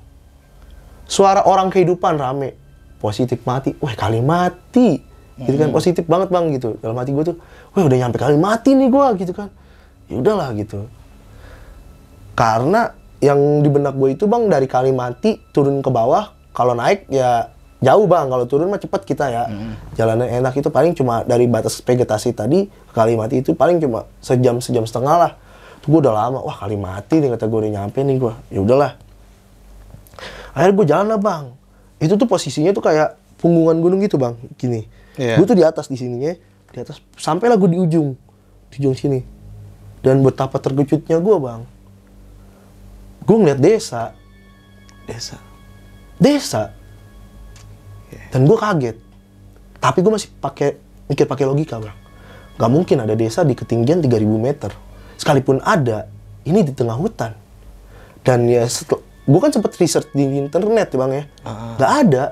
suara orang kehidupan rame, positif mati, wah kali mati, gitu kan hmm. positif banget bang gitu. Dalam hati gue tuh, wah udah nyampe kali mati nih gue gitu kan. Ya udahlah gitu. Karena yang di benak gue itu bang dari kali mati turun ke bawah, kalau naik ya jauh bang kalau turun mah cepet kita ya hmm. jalannya enak itu paling cuma dari batas vegetasi tadi ke Kalimati itu paling cuma sejam sejam setengah lah tuh gue udah lama wah Kalimati nih kata gue nyampe nih gue ya udahlah akhirnya gue jalan lah bang itu tuh posisinya tuh kayak punggungan gunung gitu bang gini yeah. gue tuh di atas di sininya di atas sampailah gue di ujung di ujung sini dan betapa terkejutnya gue bang gue ngeliat desa desa desa Okay. Dan gue kaget. Tapi gue masih pakai mikir pakai logika, bang. Gak mungkin ada desa di ketinggian 3000 meter. Sekalipun ada, ini di tengah hutan. Dan ya setel, gue kan sempet research di internet ya, bang ya. Uh ah. -huh. Gak ada.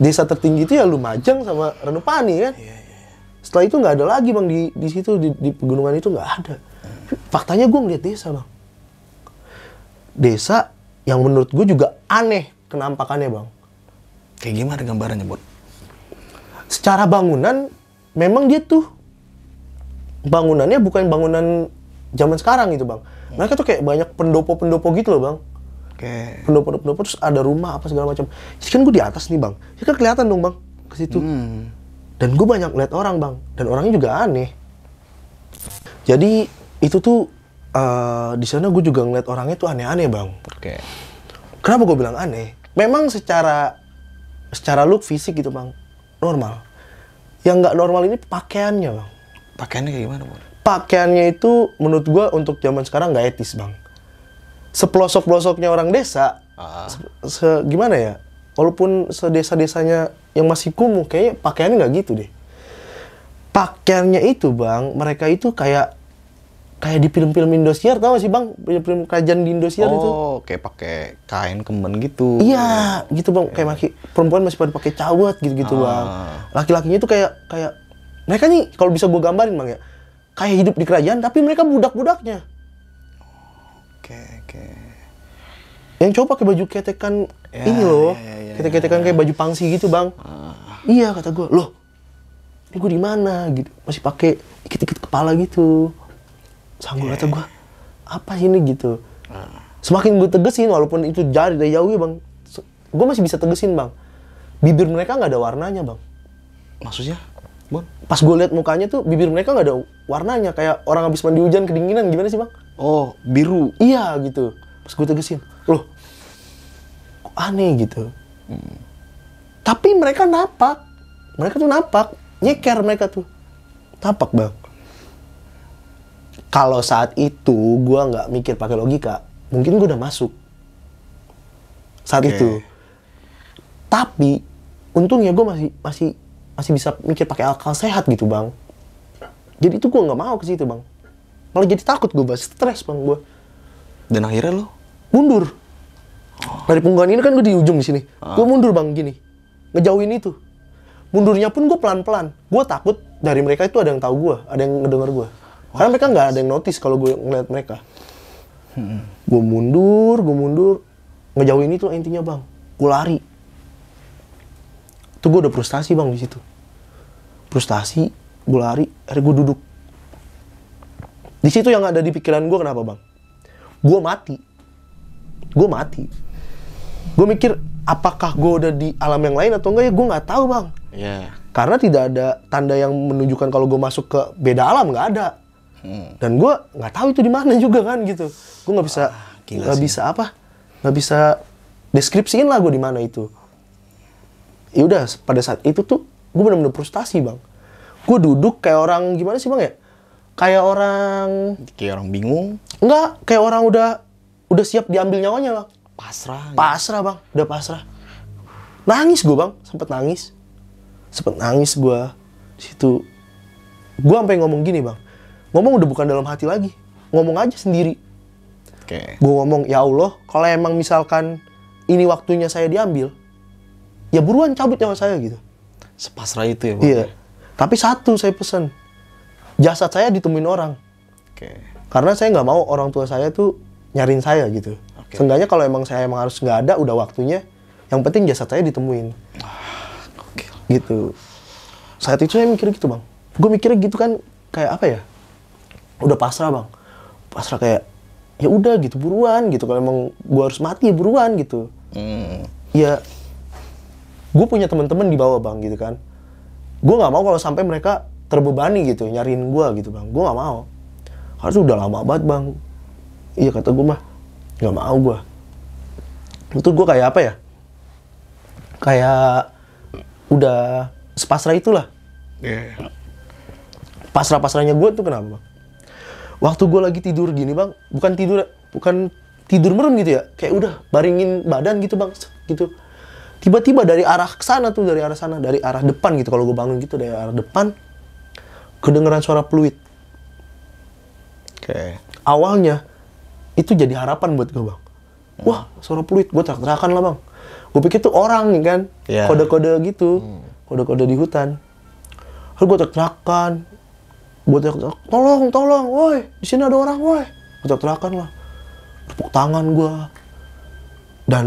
Desa tertinggi itu ya Lumajang sama renupani kan. Yeah, yeah. Iya. Setelah itu nggak ada lagi bang di, di situ, di, di pegunungan itu nggak ada. Faktanya gue ngeliat desa bang. Desa yang menurut gue juga aneh kenampakannya bang Kayak gimana gambarannya, Bud? Secara bangunan, memang dia tuh bangunannya bukan bangunan zaman sekarang gitu, Bang. Hmm. Mereka tuh kayak banyak pendopo-pendopo gitu loh, Bang. Oke. Okay. Pendopo-pendopo terus ada rumah apa segala macam. Jadi kan gue di atas nih, Bang. Jadi kan kelihatan dong, Bang, ke situ. Hmm. Dan gue banyak lihat orang, Bang. Dan orangnya juga aneh. Jadi itu tuh uh, di sana gue juga ngeliat orangnya tuh aneh-aneh, Bang. Oke. Okay. Kenapa gue bilang aneh? Memang secara secara look fisik gitu bang normal yang nggak normal ini pakaiannya bang pakaiannya kayak gimana bang pakaiannya itu menurut gue untuk zaman sekarang nggak etis bang seplosok pelosoknya orang desa uh. se, se gimana ya walaupun sedesa desanya yang masih kumuh kayaknya pakaiannya nggak gitu deh pakaiannya itu bang mereka itu kayak kayak di film-film Indosiar tau gak sih bang film-film kerajaan di Indosiar oh, itu oh kayak pakai kain kemen gitu iya gitu bang yeah. kayak maki, perempuan masih pada pakai cawat gitu-gitu ah. bang laki-lakinya tuh kayak kayak mereka nih kalau bisa gue gambarin bang ya kayak hidup di kerajaan tapi mereka budak-budaknya oke okay, oke okay. yang coba pakai baju ketekan yeah, ini loh yeah, yeah, yeah, ketek-ketekan yeah. kayak baju pangsi gitu bang ah. iya kata gue loh ini gue di mana gitu masih pakai ikat-ikat kepala gitu sanggul yeah. kata gue apa ini gitu uh. semakin gue tegesin walaupun itu jari dari jauh ya bang gue masih bisa tegesin bang bibir mereka nggak ada warnanya bang maksudnya Bon? Pas gue lihat mukanya tuh bibir mereka nggak ada warnanya kayak orang habis mandi hujan kedinginan gimana sih bang? Oh biru. Iya gitu. Pas gue tegesin, loh kok aneh gitu. Hmm. Tapi mereka napak, mereka tuh napak, nyeker mereka tuh, napak bang kalau saat itu gue nggak mikir pakai logika, mungkin gue udah masuk saat okay. itu. Tapi untungnya gue masih masih masih bisa mikir pakai akal sehat gitu bang. Jadi itu gue nggak mau ke situ bang. Malah jadi takut gue bahas stres bang gue. Dan akhirnya lo mundur. Oh. Dari punggungan ini kan gue di ujung di sini. Ah. Gue mundur bang gini, ngejauhin itu. Mundurnya pun gue pelan-pelan. Gue takut dari mereka itu ada yang tahu gue, ada yang ngedenger gue. Karena mereka nggak ada yang notice kalau gue ngeliat mereka. Hmm. Gue mundur, gue mundur, ngejauh ini tuh intinya bang. Gue lari. tuh gue udah frustasi bang di situ. Frustasi, gue lari, akhirnya gue duduk. Di situ yang ada di pikiran gue kenapa bang? Gue mati. Gue mati. Gue mikir apakah gue udah di alam yang lain atau enggak ya gue nggak tahu bang. Yeah. Karena tidak ada tanda yang menunjukkan kalau gue masuk ke beda alam nggak ada. Dan gue nggak tahu itu di mana juga kan gitu. Gue nggak bisa nggak bisa apa? Nggak bisa deskripsiin lah gue di mana itu. Ya udah pada saat itu tuh gue benar-benar frustasi bang. Gue duduk kayak orang gimana sih bang ya? Kayak orang kayak orang bingung. Enggak, kayak orang udah udah siap diambil nyawanya bang. Pasrah. Ya. Pasrah bang, udah pasrah. Nangis gue bang, sempet nangis, sempet nangis gue situ. Gue sampai ngomong gini bang, ngomong udah bukan dalam hati lagi ngomong aja sendiri okay. gue ngomong ya Allah kalau emang misalkan ini waktunya saya diambil ya buruan cabut nyawa saya gitu sepasrah itu ya Pak. iya tapi satu saya pesen jasad saya ditemuin orang okay. karena saya nggak mau orang tua saya tuh nyarin saya gitu okay. seenggaknya kalau emang saya emang harus nggak ada udah waktunya yang penting jasad saya ditemuin ah, gitu saat itu saya mikir gitu bang gue mikirnya gitu kan kayak apa ya udah pasrah bang pasrah kayak ya udah gitu buruan gitu kalau emang gue harus mati ya buruan gitu hmm. ya gue punya teman-teman di bawah bang gitu kan gue nggak mau kalau sampai mereka terbebani gitu nyariin gue gitu bang gue nggak mau harus udah lama banget bang iya kata gue mah nggak mau gue itu gue kayak apa ya kayak udah sepasrah itulah yeah. Iya. pasrah pasrahnya gue tuh kenapa bang? waktu gue lagi tidur gini bang bukan tidur bukan tidur merem gitu ya kayak udah baringin badan gitu bang gitu tiba-tiba dari arah sana tuh dari arah sana dari arah depan gitu kalau gue bangun gitu dari arah depan kedengeran suara peluit oke okay. awalnya itu jadi harapan buat gue bang hmm. wah suara peluit gue terak lah bang gue pikir tuh orang kan iya. kode-kode yeah. gitu hmm. kode-kode di hutan lalu gue terak buat teriak tolong tolong woi di sini ada orang woi teriak teriakan lah tepuk tangan gue dan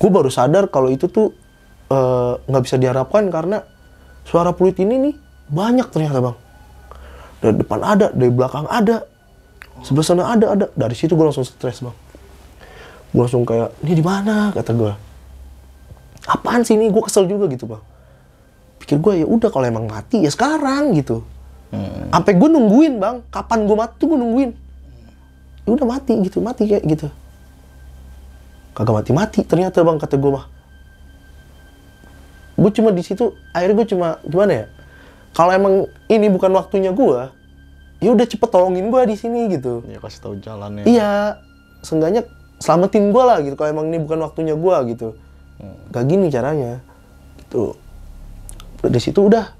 gue baru sadar kalau itu tuh eh, nggak uh, bisa diharapkan karena suara peluit ini nih banyak ternyata bang dari depan ada dari belakang ada sebelah sana ada ada dari situ gue langsung stres bang gue langsung kayak ini di mana kata gue apaan sih ini gue kesel juga gitu bang pikir gue ya udah kalau emang mati ya sekarang gitu Hmm. Sampai gue nungguin bang, kapan gue mati tuh gue nungguin. Ya udah mati gitu, mati kayak gitu. Kagak mati-mati ternyata bang kata gue mah. Gue cuma di situ, akhirnya gue cuma gimana ya? Kalau emang ini bukan waktunya gue, ya udah cepet tolongin gue di sini gitu. Ya kasih tahu jalannya. Iya, seenggaknya selamatin gue lah gitu. Kalau emang ini bukan waktunya gue gitu, hmm. gak gini caranya. Gitu. di situ udah,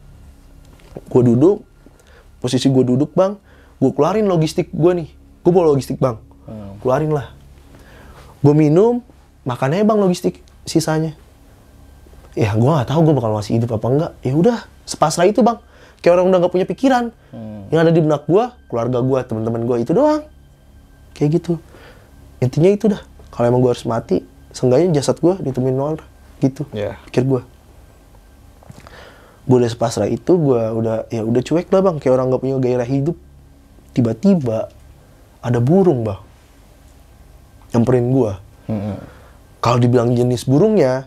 gue duduk, posisi gue duduk bang gue keluarin logistik gue nih gue bawa logistik bang hmm. keluarin lah gue minum makannya bang logistik sisanya ya gue nggak tahu gue bakal masih hidup apa enggak ya udah sepasrah itu bang kayak orang udah nggak punya pikiran hmm. yang ada di benak gue keluarga gue teman-teman gue itu doang kayak gitu intinya itu dah kalau emang gue harus mati seenggaknya jasad gue ditemuin orang gitu yeah. pikir gue boleh udah sepasrah itu gue udah ya udah cuek lah bang kayak orang gak punya gairah hidup tiba-tiba ada burung bang nyamperin gue hmm. kalau dibilang jenis burungnya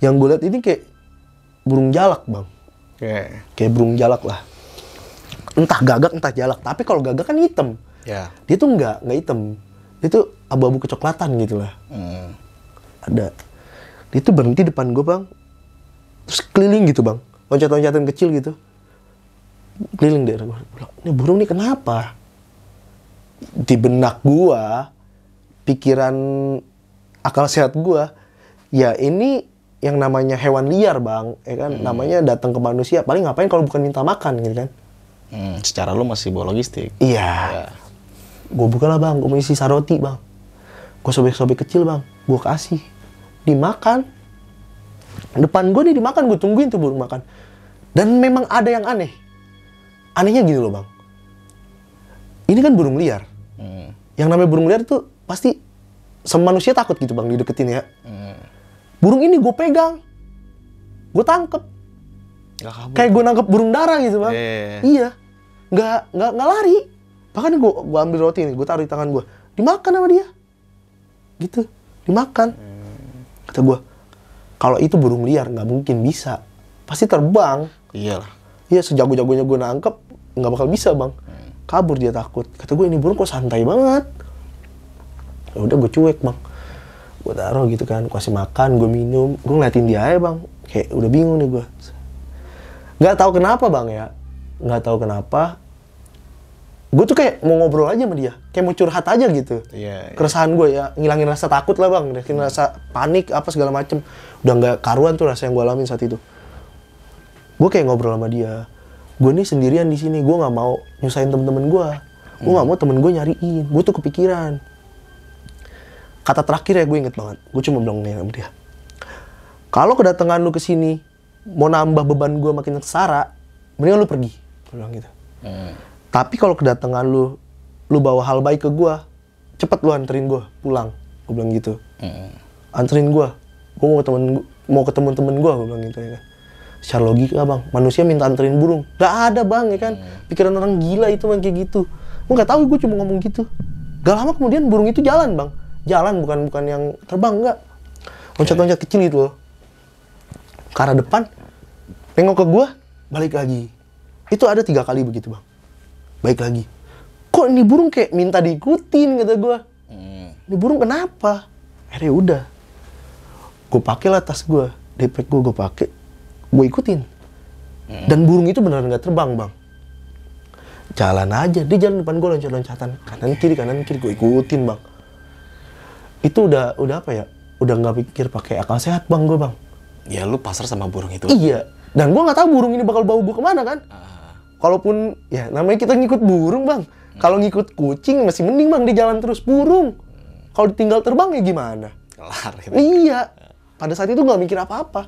yang gue lihat ini kayak burung jalak bang yeah. kayak burung jalak lah entah gagak entah jalak tapi kalau gagak kan hitam yeah. dia tuh nggak nggak hitam dia tuh abu-abu kecoklatan gitu lah mm. ada dia tuh berhenti depan gue bang terus keliling gitu bang loncat-loncatan kecil gitu keliling daerah gue ini burung nih kenapa di benak gua pikiran akal sehat gua ya ini yang namanya hewan liar bang ya kan hmm. namanya datang ke manusia paling ngapain kalau bukan minta makan gitu kan hmm, secara lu masih bawa logistik iya ya. bukanlah bukalah bang mau isi saroti bang Gua sobek-sobek kecil bang gua kasih dimakan depan gue nih dimakan gue tungguin tuh burung makan dan memang ada yang aneh anehnya gini loh bang ini kan burung liar hmm. yang namanya burung liar tuh pasti sama manusia takut gitu bang dideketin ya hmm. burung ini gue pegang gue tangkep kayak gue nangkep burung darah gitu bang yeah. Iya, iya. iya nggak nggak nggak lari bahkan gue gue ambil roti ini gue taruh di tangan gue dimakan sama dia gitu dimakan hmm. kata gue kalau itu burung liar nggak mungkin bisa. Pasti terbang. lah Iya sejago-jagonya gue nangkep nggak bakal bisa bang. Kabur dia takut. Kata gue ini burung kok santai banget. Ya udah gue cuek bang. Gue taruh gitu kan, gue kasih makan, gue minum, gue ngeliatin dia aja bang. Kayak udah bingung nih gue. Nggak tahu kenapa bang ya. Nggak tahu kenapa gue tuh kayak mau ngobrol aja sama dia kayak mau curhat aja gitu yeah, yeah. keresahan gue ya ngilangin rasa takut lah bang ngilangin hmm. rasa panik apa segala macem udah nggak karuan tuh rasa yang gue alamin saat itu gue kayak ngobrol sama dia gue nih sendirian di sini gue nggak mau nyusahin temen-temen gue gue nggak hmm. mau temen gue nyariin gue tuh kepikiran kata terakhir ya gue inget banget gue cuma bilang nih sama dia kalau kedatangan lu ke sini mau nambah beban gue makin sengsara mendingan lu pergi gue bilang gitu hmm tapi kalau kedatangan lu lu bawa hal baik ke gua cepet lu anterin gua pulang gua bilang gitu mm. anterin gue gue mau temen mau ketemu temen gua gua bilang gitu ya kan secara logika bang manusia minta anterin burung gak ada bang ya kan mm. pikiran orang gila itu bang kayak gitu gua nggak tahu gua cuma ngomong gitu gak lama kemudian burung itu jalan bang jalan bukan bukan yang terbang enggak. loncat-loncat kecil gitu loh ke arah depan nengok ke gue balik lagi itu ada tiga kali begitu bang baik lagi kok ini burung kayak minta diikutin kata gue hmm. ini burung kenapa akhirnya udah gue pakai tas gue depek gue gue pakai gue ikutin hmm. dan burung itu beneran nggak terbang bang jalan aja dia jalan depan gue loncat loncatan kanan kiri kanan kiri gue ikutin bang itu udah udah apa ya udah nggak pikir pakai akal sehat bang gue bang ya lu pasar sama burung itu iya dan gue nggak tahu burung ini bakal bawa gue kemana kan uh kalaupun ya namanya kita ngikut burung bang kalau ngikut kucing masih mending bang di jalan terus burung kalau ditinggal terbang ya gimana kelar gitu. iya pada saat itu nggak mikir apa-apa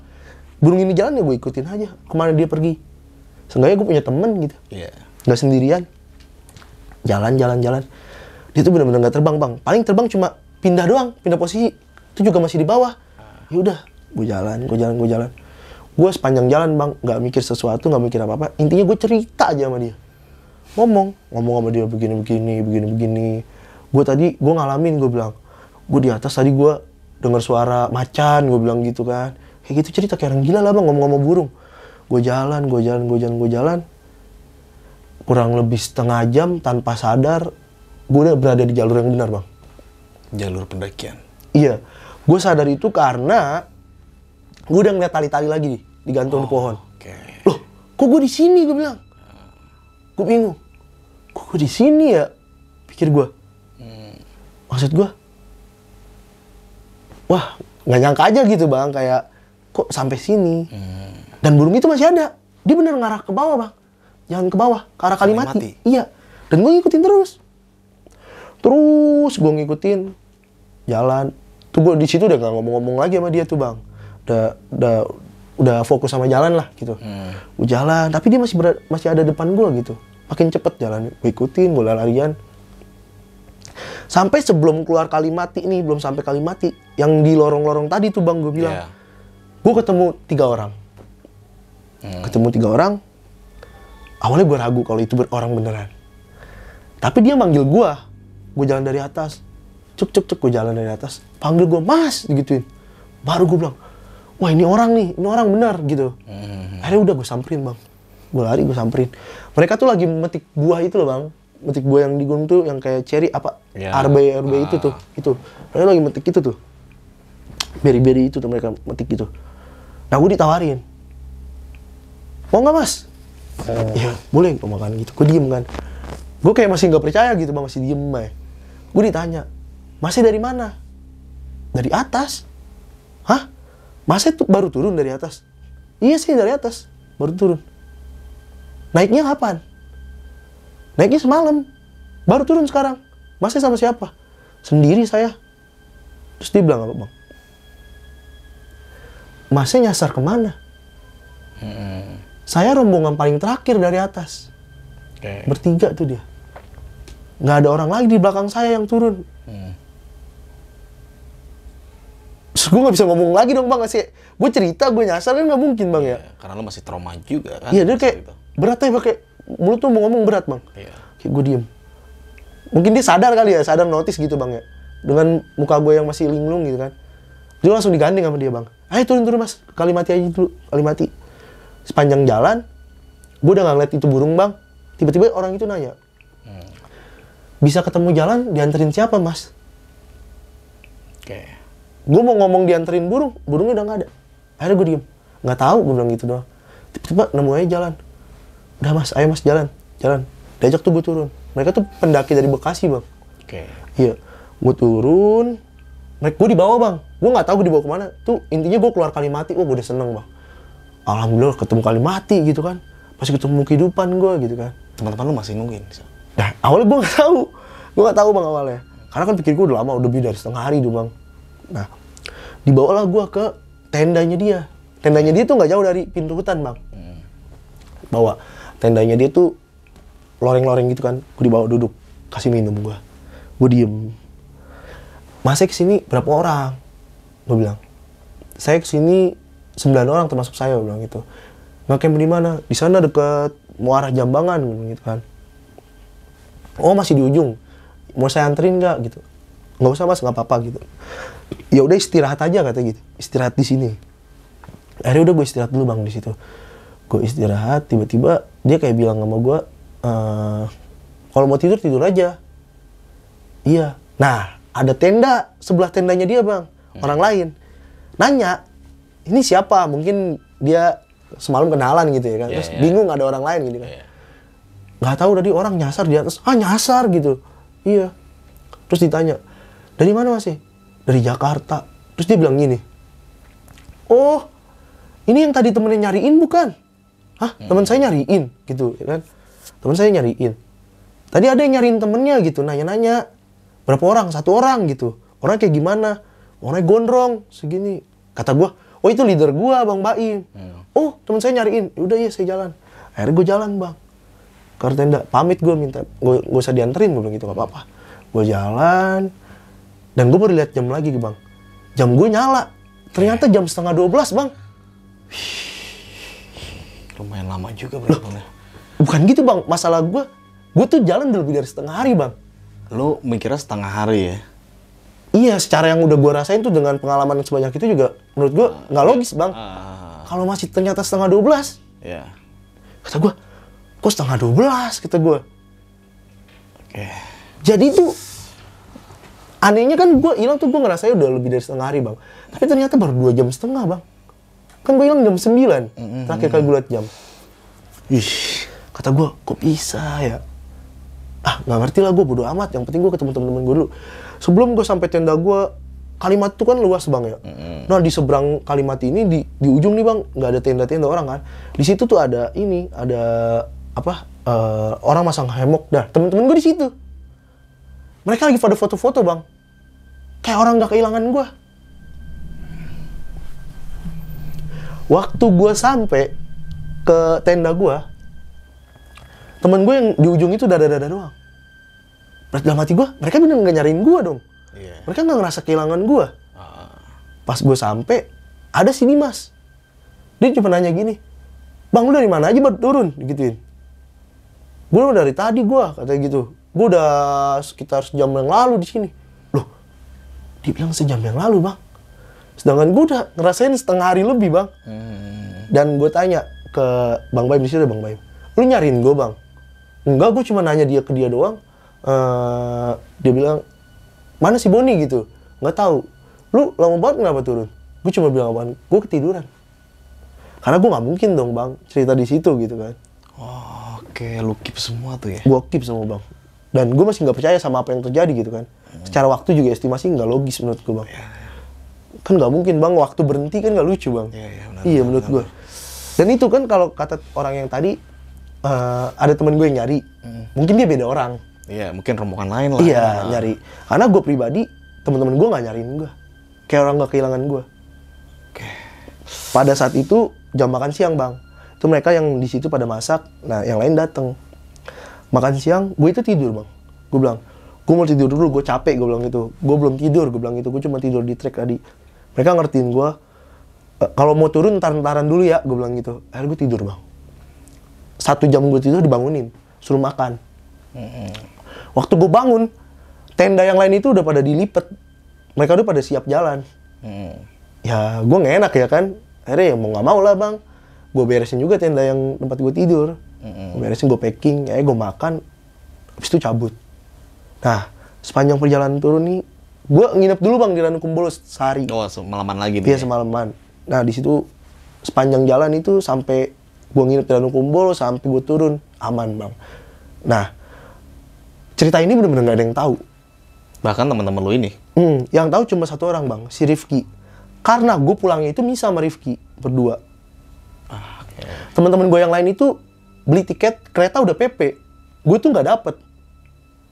burung ini jalan ya gue ikutin aja kemana dia pergi seenggaknya gue punya temen gitu yeah. nggak sendirian jalan jalan jalan dia tuh benar-benar nggak terbang bang paling terbang cuma pindah doang pindah posisi itu juga masih di bawah ya udah gue jalan gue jalan gue jalan gue sepanjang jalan bang nggak mikir sesuatu nggak mikir apa apa intinya gue cerita aja sama dia ngomong ngomong sama dia begini begini begini begini gue tadi gue ngalamin gue bilang gue di atas tadi gue dengar suara macan gue bilang gitu kan kayak gitu cerita kayak orang gila lah bang ngomong-ngomong burung gue jalan gue jalan gue jalan gue jalan kurang lebih setengah jam tanpa sadar gue udah berada di jalur yang benar bang jalur pendakian iya gue sadar itu karena gue udah ngeliat tali-tali lagi nih digantung oh, di pohon. Okay. Loh, kok gue di sini? Gue bilang. Gue bingung. Kok gue di sini ya? Pikir gue. Hmm. Maksud gue, wah nggak nyangka aja gitu bang, kayak kok sampai sini. Hmm. Dan burung itu masih ada. Dia bener ngarah ke bawah bang. Jangan ke bawah, ke arah kali mati. Iya. Dan gue ngikutin terus. Terus gue ngikutin jalan. Tuh gue di situ udah nggak ngomong-ngomong lagi sama dia tuh bang. Udah, udah, udah fokus sama jalan lah gitu hmm. jalan tapi dia masih berat, masih ada depan gue gitu makin cepet jalan gue ikutin gue larian sampai sebelum keluar kali mati nih belum sampai kali mati, yang di lorong-lorong tadi tuh bang gue bilang yeah. gue ketemu tiga orang hmm. ketemu tiga orang awalnya gue ragu kalau itu orang beneran tapi dia manggil gue gue jalan dari atas cuk cuk cuk gue jalan dari atas panggil gue mas gituin, baru gue bilang wah ini orang nih, ini orang benar gitu. Hmm. Akhirnya udah gue samperin bang, gue lari gue samperin. Mereka tuh lagi metik buah itu loh bang, metik buah yang di gunung tuh yang kayak cherry apa ya. arbe arbe ah. itu tuh, ah. itu. Mereka lagi metik itu tuh, beri-beri itu tuh mereka metik gitu. Nah gue ditawarin, mau nggak mas? Eh. Iya, Ya boleh gue makan gitu. Gue diem kan. Gue kayak masih nggak percaya gitu bang, masih diem mah. Gue ditanya, masih dari mana? Dari atas? Hah? Masa itu baru turun dari atas? Iya sih dari atas, baru turun. Naiknya kapan? Naiknya semalam, baru turun sekarang. Masih sama siapa? Sendiri saya. Terus dia bilang apa bang? Masih nyasar kemana? Hmm. Saya rombongan paling terakhir dari atas. Okay. Bertiga tuh dia. Nggak ada orang lagi di belakang saya yang turun. Hmm Terus gue gak bisa ngomong lagi dong bang, sih. Gue cerita, gue nyasar kan gak mungkin bang ya. ya. Karena lo masih trauma juga kan. Iya dia kayak itu. berat ya pakai mulut tuh mau ngomong berat bang. Iya. Kayak gue diem. Mungkin dia sadar kali ya, sadar notice gitu bang ya. Dengan muka gue yang masih linglung gitu kan. Dia langsung diganding sama dia bang. Ayo turun-turun mas, kali mati aja dulu, kali mati. Sepanjang jalan, gue udah gak ngeliat itu burung bang. Tiba-tiba orang itu nanya, hmm. bisa ketemu jalan dianterin siapa mas? Oke. Okay gue mau ngomong dianterin burung burungnya udah nggak ada akhirnya gue diem nggak tahu gue bilang gitu doang tiba-tiba nemu aja jalan udah mas ayo mas jalan jalan diajak tuh gue turun mereka tuh pendaki dari Bekasi bang oke okay. iya gue turun mereka gue dibawa bang gue nggak tahu gue dibawa kemana tuh intinya gue keluar mati oh gue udah seneng bang alhamdulillah ketemu kali mati gitu kan pasti ketemu kehidupan gue gitu kan teman-teman lu masih nungguin nah awalnya gue nggak tahu gue nggak tahu bang awalnya karena kan pikir gue udah lama udah lebih dari setengah hari tuh bang nah dibawalah gue ke tendanya dia tendanya dia tuh nggak jauh dari pintu hutan bang hmm. bawa tendanya dia tuh loreng-loreng gitu kan gue dibawa duduk kasih minum gue gue diem masih kesini berapa orang gue bilang saya kesini sembilan orang termasuk saya gue bilang gitu ngakem di mana di sana dekat muara jambangan gitu kan oh masih di ujung mau saya anterin nggak gitu nggak usah mas nggak apa-apa gitu ya udah istirahat aja kata gitu istirahat di sini akhirnya udah gue istirahat dulu bang di situ gue istirahat tiba-tiba dia kayak bilang sama gue e, eh, kalau mau tidur tidur aja iya nah ada tenda sebelah tendanya dia bang hmm. orang lain nanya ini siapa mungkin dia semalam kenalan gitu ya kan yeah, terus yeah. bingung ada orang lain gitu kan yeah. nggak tahu tadi orang nyasar di atas ah nyasar gitu iya terus ditanya dari mana masih dari Jakarta. Terus dia bilang gini, oh ini yang tadi temennya nyariin bukan? Hah hmm. teman saya nyariin gitu ya kan? Teman saya nyariin. Tadi ada yang nyariin temennya gitu, nanya-nanya berapa orang? Satu orang gitu. Orang kayak gimana? Orangnya gondrong segini. Kata gue, oh itu leader gue bang Baim. Hmm. Oh teman saya nyariin, ya udah ya saya jalan. Akhirnya gue jalan bang. Kartenda pamit gue minta, gue gak usah dianterin gue bilang gitu gak apa-apa. Gue jalan, dan gue baru lihat jam lagi, bang. Jam gue nyala. Ternyata jam setengah dua belas bang. Lumayan lama juga, bro. bukan gitu, bang. Masalah gue, gue tuh jalan lebih dari setengah hari, bang. lo mikirnya setengah hari ya? Iya, secara yang udah gue rasain tuh dengan pengalaman yang sebanyak itu juga, menurut gue ah, nggak uh, logis, bang. Uh, Kalau masih ternyata setengah dua belas, Yeah. Kata gue, kok setengah dua belas Kata gue. Oke. Okay. Jadi tuh anehnya kan gue hilang tuh gue ngerasa udah lebih dari setengah hari bang tapi ternyata baru dua jam setengah bang kan gue hilang jam sembilan mm-hmm. terakhir kali gue liat jam ih kata gue kok bisa ya ah nggak ngerti lah gue bodo amat yang penting gue ketemu temen-temen gue dulu sebelum gue sampai tenda gue Kalimat tuh kan luas bang ya. Mm-hmm. Nah di seberang Kalimat ini di di ujung nih bang nggak ada tenda-tenda orang kan. Di situ tuh ada ini ada apa uh, orang masang hemok dah temen-temen gue di situ. Mereka lagi pada foto-foto bang. Kayak orang gak kehilangan gue. Waktu gue sampai ke tenda gue, temen gue yang di ujung itu dada-dada doang. Berarti dalam hati gue, mereka bener gak nyariin gue dong. Yeah. Mereka gak ngerasa kehilangan gue. Uh. Ah. Pas gue sampai, ada sini mas. Dia cuma nanya gini, Bang lu dari mana aja baru turun? Gituin. Gue dari tadi gue, kata gitu gue udah sekitar sejam yang lalu di sini loh dia bilang sejam yang lalu bang sedangkan gue udah ngerasain setengah hari lebih bang hmm. dan gue tanya ke bang Baim di sini bang Baim lu nyariin gue bang enggak gue cuma nanya dia ke dia doang uh, dia bilang mana si Boni gitu nggak tahu lu lama banget kenapa turun gue cuma bilang Bang, gue ketiduran karena gue nggak mungkin dong bang cerita di situ gitu kan oh, oke okay. lu keep semua tuh ya gue keep semua bang dan gue masih nggak percaya sama apa yang terjadi gitu kan hmm. secara waktu juga estimasi nggak logis menurut gue bang ya, ya. kan nggak mungkin bang waktu berhenti kan nggak lucu bang ya, ya, benar, iya benar, menurut gue dan itu kan kalau kata orang yang tadi uh, ada temen gue yang nyari hmm. mungkin dia beda orang iya mungkin rombongan lain lah iya nah. nyari karena gue pribadi teman-teman gue nggak nyariin gue kayak orang nggak kehilangan gue okay. pada saat itu jam makan siang bang itu mereka yang di situ pada masak nah yang lain datang makan siang gue itu tidur bang gue bilang gue mau tidur dulu gue capek gue bilang gitu gue belum tidur gue bilang gitu gue cuma tidur di trek tadi mereka ngertiin gue eh, kalau mau turun tarantaran dulu ya gue bilang gitu akhirnya gue tidur bang satu jam gue tidur dibangunin suruh makan waktu gue bangun tenda yang lain itu udah pada dilipet mereka udah pada siap jalan mm. ya gue nggak enak ya kan akhirnya ya mau nggak mau lah bang gue beresin juga tenda yang tempat gue tidur Mm-hmm. Gue beresin, gue packing, ya gue makan, habis itu cabut. Nah, sepanjang perjalanan turun nih, gue nginep dulu bang di Ranukumbolo sehari. Oh, semalaman lagi? Iya, ya? semalaman. Nah, di situ sepanjang jalan itu sampai gue nginep di Ranukumbolo, sampai gue turun, aman bang. Nah, cerita ini bener-bener gak ada yang tahu. Bahkan teman-teman lu ini? Hmm, yang tahu cuma satu orang bang, si Rifki. Karena gue pulangnya itu misa sama Rifki berdua. Ah, okay. Teman-teman gue yang lain itu beli tiket kereta udah PP gue tuh nggak dapet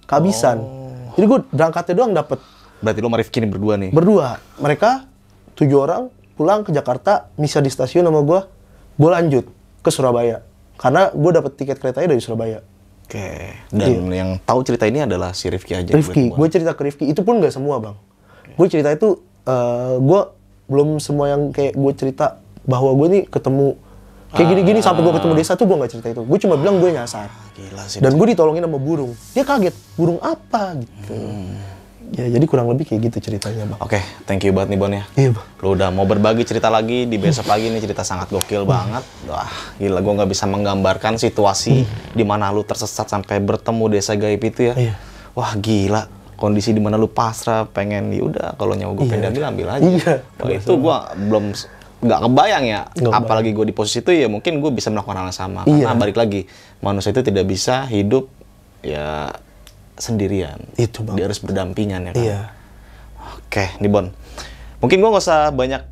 kehabisan oh. jadi gue berangkatnya doang dapet berarti lo marifkin berdua nih berdua mereka tujuh orang pulang ke Jakarta misal di stasiun sama gue gue lanjut ke Surabaya karena gue dapet tiket keretanya dari Surabaya oke okay. dan yeah. yang tahu cerita ini adalah si Rifki aja Rifki gue cerita ke Rifki itu pun nggak semua bang okay. gue cerita itu uh, eh, gue belum semua yang kayak gue cerita bahwa gue nih ketemu Kayak gini-gini ah. sampai gue ketemu desa tuh gue nggak cerita itu. Gue cuma bilang gue nyasar. Ah, gila sih. Dan gue ditolongin sama burung. Dia kaget, burung apa gitu. Hmm ya jadi kurang lebih kayak gitu ceritanya bang. Oke, okay, thank you banget nih Bon ya. Iya bang. Lu udah mau berbagi cerita lagi di besok pagi nih cerita sangat gokil hmm. banget. Wah gila gue nggak bisa menggambarkan situasi hmm. di mana lu tersesat sampai bertemu desa gaib itu ya. Iya. Wah gila kondisi di mana lu pasrah pengen ya udah kalau nyawa gue iya. pendek ambil aja. Iya. Wah, itu gue belum nggak kebayang ya gak apalagi gue di posisi itu ya mungkin gue bisa melakukan hal yang sama iya. karena balik lagi manusia itu tidak bisa hidup ya sendirian itu bang. dia harus berdampingan ya kan iya. oke nih Bon mungkin gue nggak usah banyak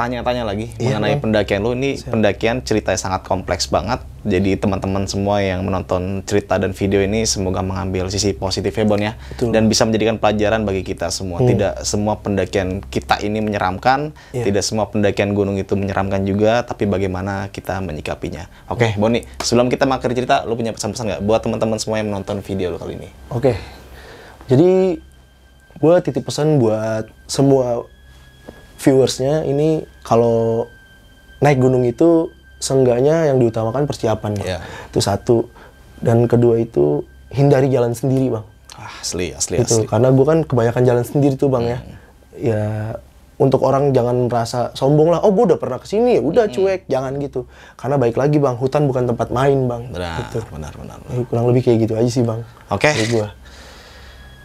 tanya-tanya lagi iya, mengenai bang. Iya. pendakian lu ini Siap. pendakian ceritanya sangat kompleks banget. Jadi teman-teman semua yang menonton cerita dan video ini semoga mengambil sisi positifnya Bon ya Betul. dan bisa menjadikan pelajaran bagi kita semua. Hmm. Tidak semua pendakian kita ini menyeramkan, yeah. tidak semua pendakian gunung itu menyeramkan juga, tapi bagaimana kita menyikapinya. Oke, okay, hmm. Boni, sebelum kita mengakhiri cerita, lu punya pesan-pesan nggak buat teman-teman semua yang menonton video lu kali ini? Oke. Okay. Jadi gue titip pesan buat semua viewersnya ini kalau naik gunung itu seenggaknya yang diutamakan persiapan ya. Itu satu. Dan kedua itu hindari jalan sendiri bang. Ah, asli, asli, gitu. asli. Karena gue kan kebanyakan jalan sendiri tuh bang ya. hmm. ya. Ya untuk orang jangan merasa sombong lah. Oh gue udah pernah kesini ya, udah hmm. cuek, jangan gitu. Karena baik lagi bang, hutan bukan tempat main bang. Benar, gitu. benar, benar, benar. Kurang lebih kayak gitu aja sih bang. Oke. Okay.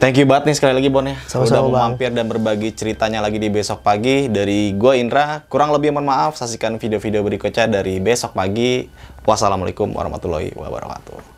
Thank you banget nih sekali lagi Bon ya. Sama -sama, Udah mau mampir dan berbagi ceritanya lagi di besok pagi. Dari gue Indra, kurang lebih mohon maaf. Saksikan video-video berikutnya dari besok pagi. Wassalamualaikum warahmatullahi wabarakatuh.